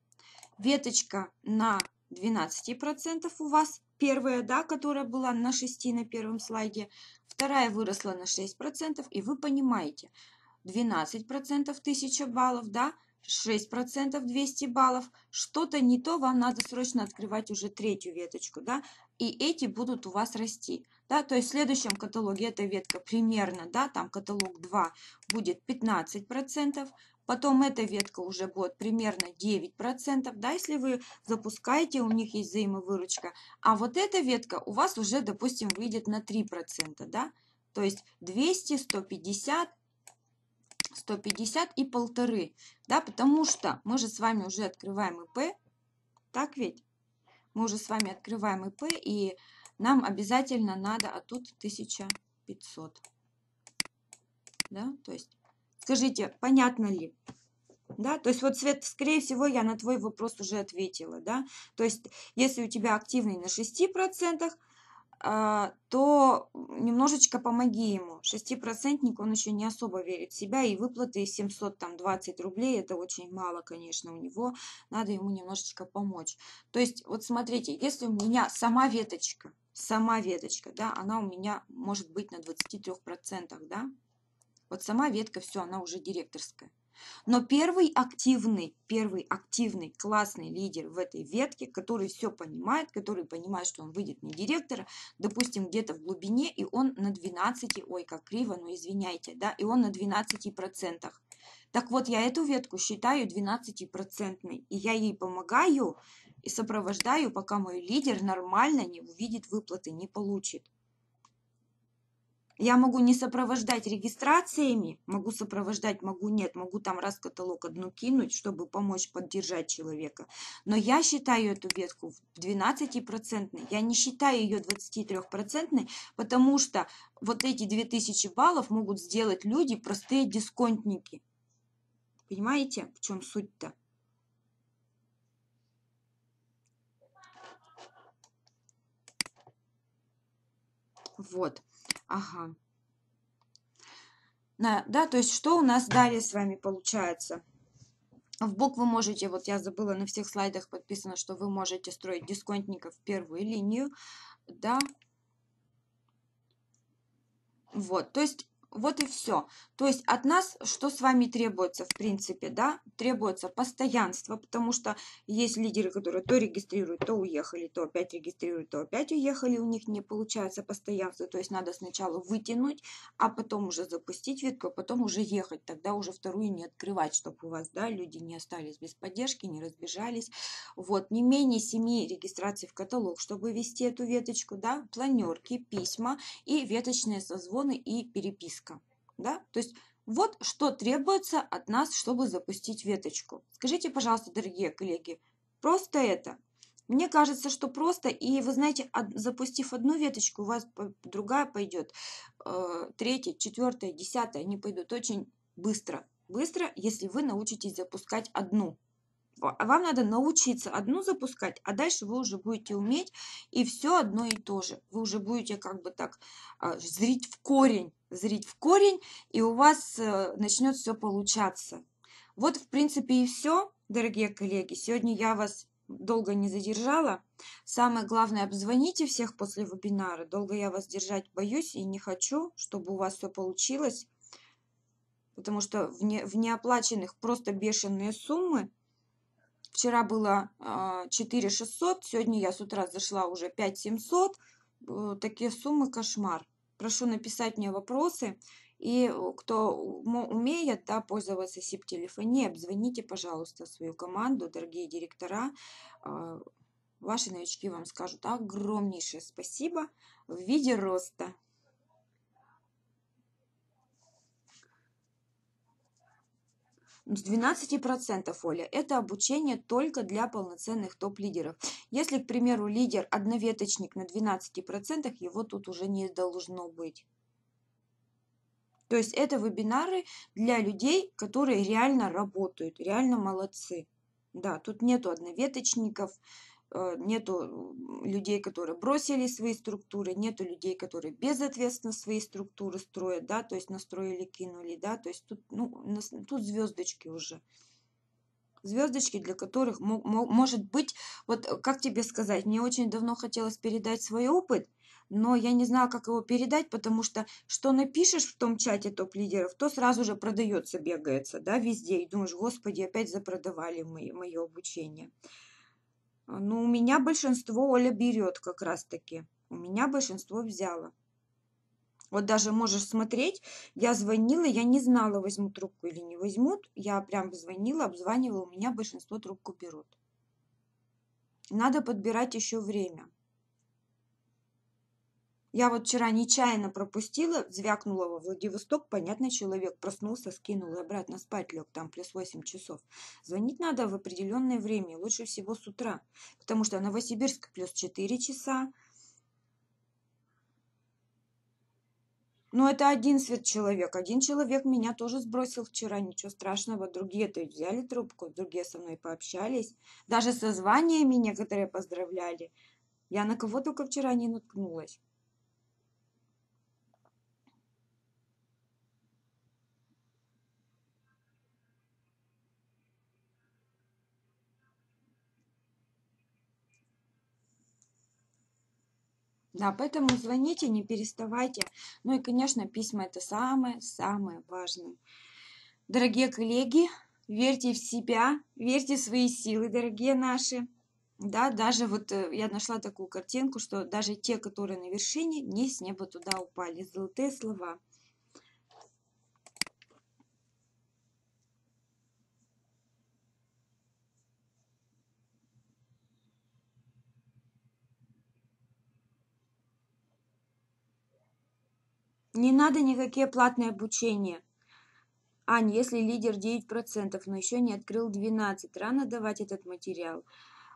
веточка на 12% у вас первая, да, которая была на 6 на первом слайде, вторая выросла на 6%, и вы понимаете – 12% 1000 баллов, да, 6% 200 баллов. Что-то не то, вам надо срочно открывать уже третью веточку, да, и эти будут у вас расти. Да, то есть в следующем каталоге эта ветка примерно, да, там каталог 2 будет 15%, потом эта ветка уже будет примерно 9%, да, если вы запускаете, у них есть взаимовыручка, а вот эта ветка у вас уже, допустим, выйдет на 3%, да, то есть 200, 150, 150 и полторы, да, потому что мы же с вами уже открываем ИП, так ведь? Мы уже с вами открываем ИП, и нам обязательно надо, а тут 1500, да, то есть, скажите, понятно ли? Да, то есть вот, Свет, скорее всего, я на твой вопрос уже ответила, да. То есть, если у тебя активный на 6%, а, то немножечко помоги ему. Шестипроцентник, он еще не особо верит в себя, и выплаты 720 рублей, это очень мало, конечно, у него. Надо ему немножечко помочь. То есть, вот смотрите, если у меня сама веточка, сама веточка, да, она у меня может быть на 23%, да, вот сама ветка, все, она уже директорская. Но первый активный, первый активный классный лидер в этой ветке, который все понимает, который понимает, что он выйдет на директора, допустим, где-то в глубине, и он на 12, ой, как криво, но извиняйте, да, и он на 12%. Так вот, я эту ветку считаю 12-процентной, и я ей помогаю и сопровождаю, пока мой лидер нормально не увидит выплаты, не получит. Я могу не сопровождать регистрациями, могу сопровождать, могу нет, могу там раз каталог одну кинуть, чтобы помочь поддержать человека. Но я считаю эту ветку 12-процентной, я не считаю ее 23-процентной, потому что вот эти 2000 баллов могут сделать люди простые дисконтники. Понимаете, в чем суть-то? Вот. Ага. На, да, то есть что у нас далее с вами получается? В бок вы можете, вот я забыла, на всех слайдах подписано, что вы можете строить дисконтников в первую линию, да. Вот, то есть вот и все. То есть от нас что с вами требуется, в принципе, да? Требуется постоянство, потому что есть лидеры, которые то регистрируют, то уехали, то опять регистрируют, то опять уехали. У них не получается постоянство. То есть надо сначала вытянуть, а потом уже запустить ветку, а потом уже ехать. Тогда уже вторую не открывать, чтобы у вас, да, люди не остались без поддержки, не разбежались. Вот, не менее семи регистраций в каталог, чтобы вести эту веточку, да, планерки, письма и веточные созвоны и переписки веточка. Да? То есть вот что требуется от нас, чтобы запустить веточку. Скажите, пожалуйста, дорогие коллеги, просто это. Мне кажется, что просто, и вы знаете, запустив одну веточку, у вас другая пойдет, э, третья, четвертая, десятая, они пойдут очень быстро. Быстро, если вы научитесь запускать одну. Вам надо научиться одну запускать, а дальше вы уже будете уметь, и все одно и то же. Вы уже будете как бы так э, зрить в корень зрить в корень, и у вас э, начнет все получаться. Вот, в принципе, и все, дорогие коллеги. Сегодня я вас долго не задержала. Самое главное, обзвоните всех после вебинара. Долго я вас держать боюсь и не хочу, чтобы у вас все получилось, потому что в, не, в неоплаченных просто бешеные суммы. Вчера было 4 а, 600, сегодня я с утра зашла уже 5 700. Э, такие суммы кошмар прошу написать мне вопросы. И э, кто умеет да, пользоваться СИП-телефонией, обзвоните, пожалуйста, свою команду, дорогие директора. А, ваши новички вам скажут огромнейшее спасибо в виде роста. Ну, с 12% Оля, это обучение только для полноценных топ-лидеров. Если, к примеру, лидер одноветочник на 12%, его тут уже не должно быть. То есть это вебинары для людей, которые реально работают, реально молодцы. Да, тут нету одноветочников, Э, нету э, людей, которые бросили свои структуры, нету людей, которые безответственно свои структуры строят, да, то есть настроили, кинули, да, то есть тут, ну, тут звездочки уже. Звездочки, для которых может быть, вот э, как тебе сказать, мне очень давно хотелось передать свой опыт, но я не знала, как его передать, потому что что напишешь в том чате топ-лидеров, то сразу же продается, бегается, да, везде, и думаешь, господи, опять запродавали мы, мое обучение. А, ну, у меня большинство Оля берет как раз-таки. У меня большинство взяла. Вот даже можешь смотреть, я звонила, я не знала, возьмут трубку или не возьмут. Я прям звонила, обзванивала, у меня большинство трубку берут. Надо подбирать еще время. Я вот вчера нечаянно пропустила, звякнула во Владивосток, понятно, человек проснулся, скинул и обратно спать лег, там плюс 8 часов. Звонить надо в определенное время, лучше всего с утра, потому что Новосибирск плюс 4 часа. Но ну, это один свет человек. Один человек меня тоже сбросил вчера, ничего страшного. Другие-то взяли трубку, другие со мной пообщались. Даже созваниями некоторые поздравляли. Я на кого только вчера не наткнулась. Да, поэтому звоните, не переставайте. Ну и, конечно, письма это самое-самое важное. Дорогие коллеги, верьте в себя, верьте в свои силы, дорогие наши. Да, даже вот э, я нашла такую картинку, что даже те, которые на вершине, не с неба туда упали. Золотые слова. Не надо никакие платные обучения. Ань, если лидер 9%, но еще не открыл 12, рано давать этот материал.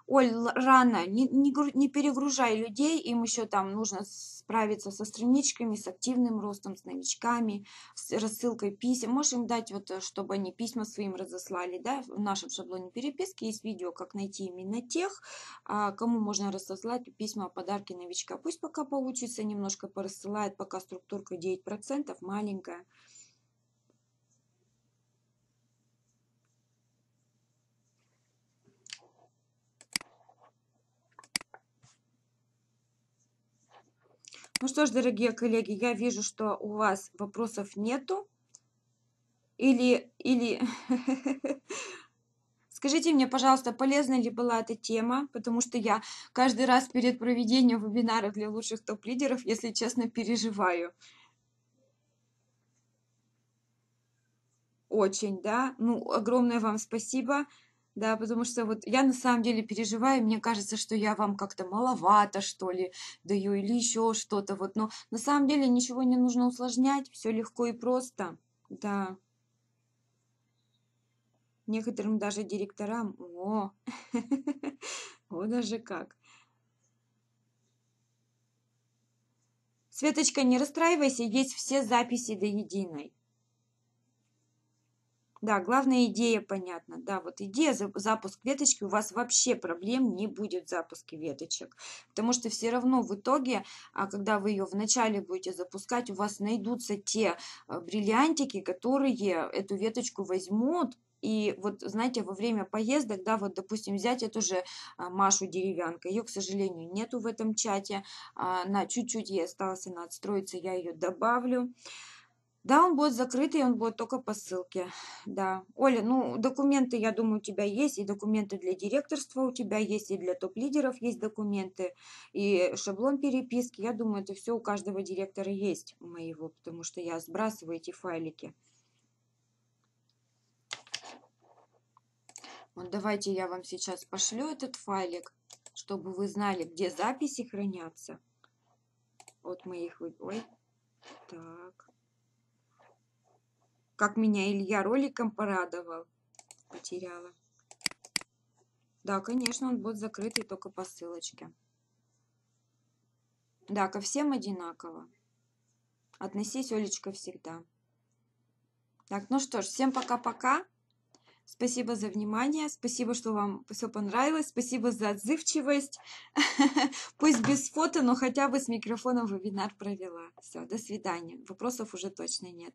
Оль, рано, не, не, не перегружай людей, им еще там нужно справиться со страничками, с активным ростом, с новичками, с рассылкой писем. Можешь им дать, вот, э, чтобы они письма своим разослали, да, в нашем шаблоне переписки есть видео, как найти именно тех, а, кому можно разослать письма подарки новичка. Пусть пока получится, немножко порассылает, пока структурка 9%, маленькая. Ну что ж, дорогие коллеги, я вижу, что у вас вопросов нету. Или, или... Скажите мне, пожалуйста, полезна ли была эта тема, потому что я каждый раз перед проведением вебинаров для лучших топ-лидеров, если честно, переживаю. Очень, да? Ну, огромное вам спасибо. Да, потому что вот я на самом деле переживаю, мне кажется, что я вам как-то маловато, что ли, даю или еще что-то. Вот. Но на самом деле ничего не нужно усложнять, все легко и просто. Да. Некоторым даже директорам. О, о даже как. Светочка, не расстраивайся, есть все записи до единой. Да, главная идея понятна. Да, вот идея запуск веточки, у вас вообще проблем не будет в запуске веточек. Потому что все равно в итоге, а когда вы ее вначале будете запускать, у вас найдутся те а, бриллиантики, которые эту веточку возьмут, и вот, знаете, во время поездок, да, вот, допустим, взять эту же а, Машу Деревянка, ее, к сожалению, нету в этом чате, а, на чуть-чуть ей осталось она отстроится, я ее добавлю. Да, он будет закрытый, он будет только по ссылке. Да. Оля, ну, документы, я думаю, у тебя есть, и документы для директорства у тебя есть, и для топ-лидеров есть документы, и шаблон переписки. Я думаю, это все у каждого директора есть у моего, потому что я сбрасываю эти файлики. Вот давайте я вам сейчас пошлю этот файлик, чтобы вы знали, где записи хранятся. Вот моих... Ой, так как меня Илья роликом порадовал. Потеряла. Да, конечно, он будет закрытый только по ссылочке. Да, ко всем одинаково. Относись, Олечка, всегда. Так, ну что ж, всем пока-пока. Спасибо за внимание, спасибо, что вам все понравилось, спасибо за отзывчивость. Пусть без фото, но хотя бы с микрофоном вебинар провела. Все, до свидания. Вопросов уже точно нет.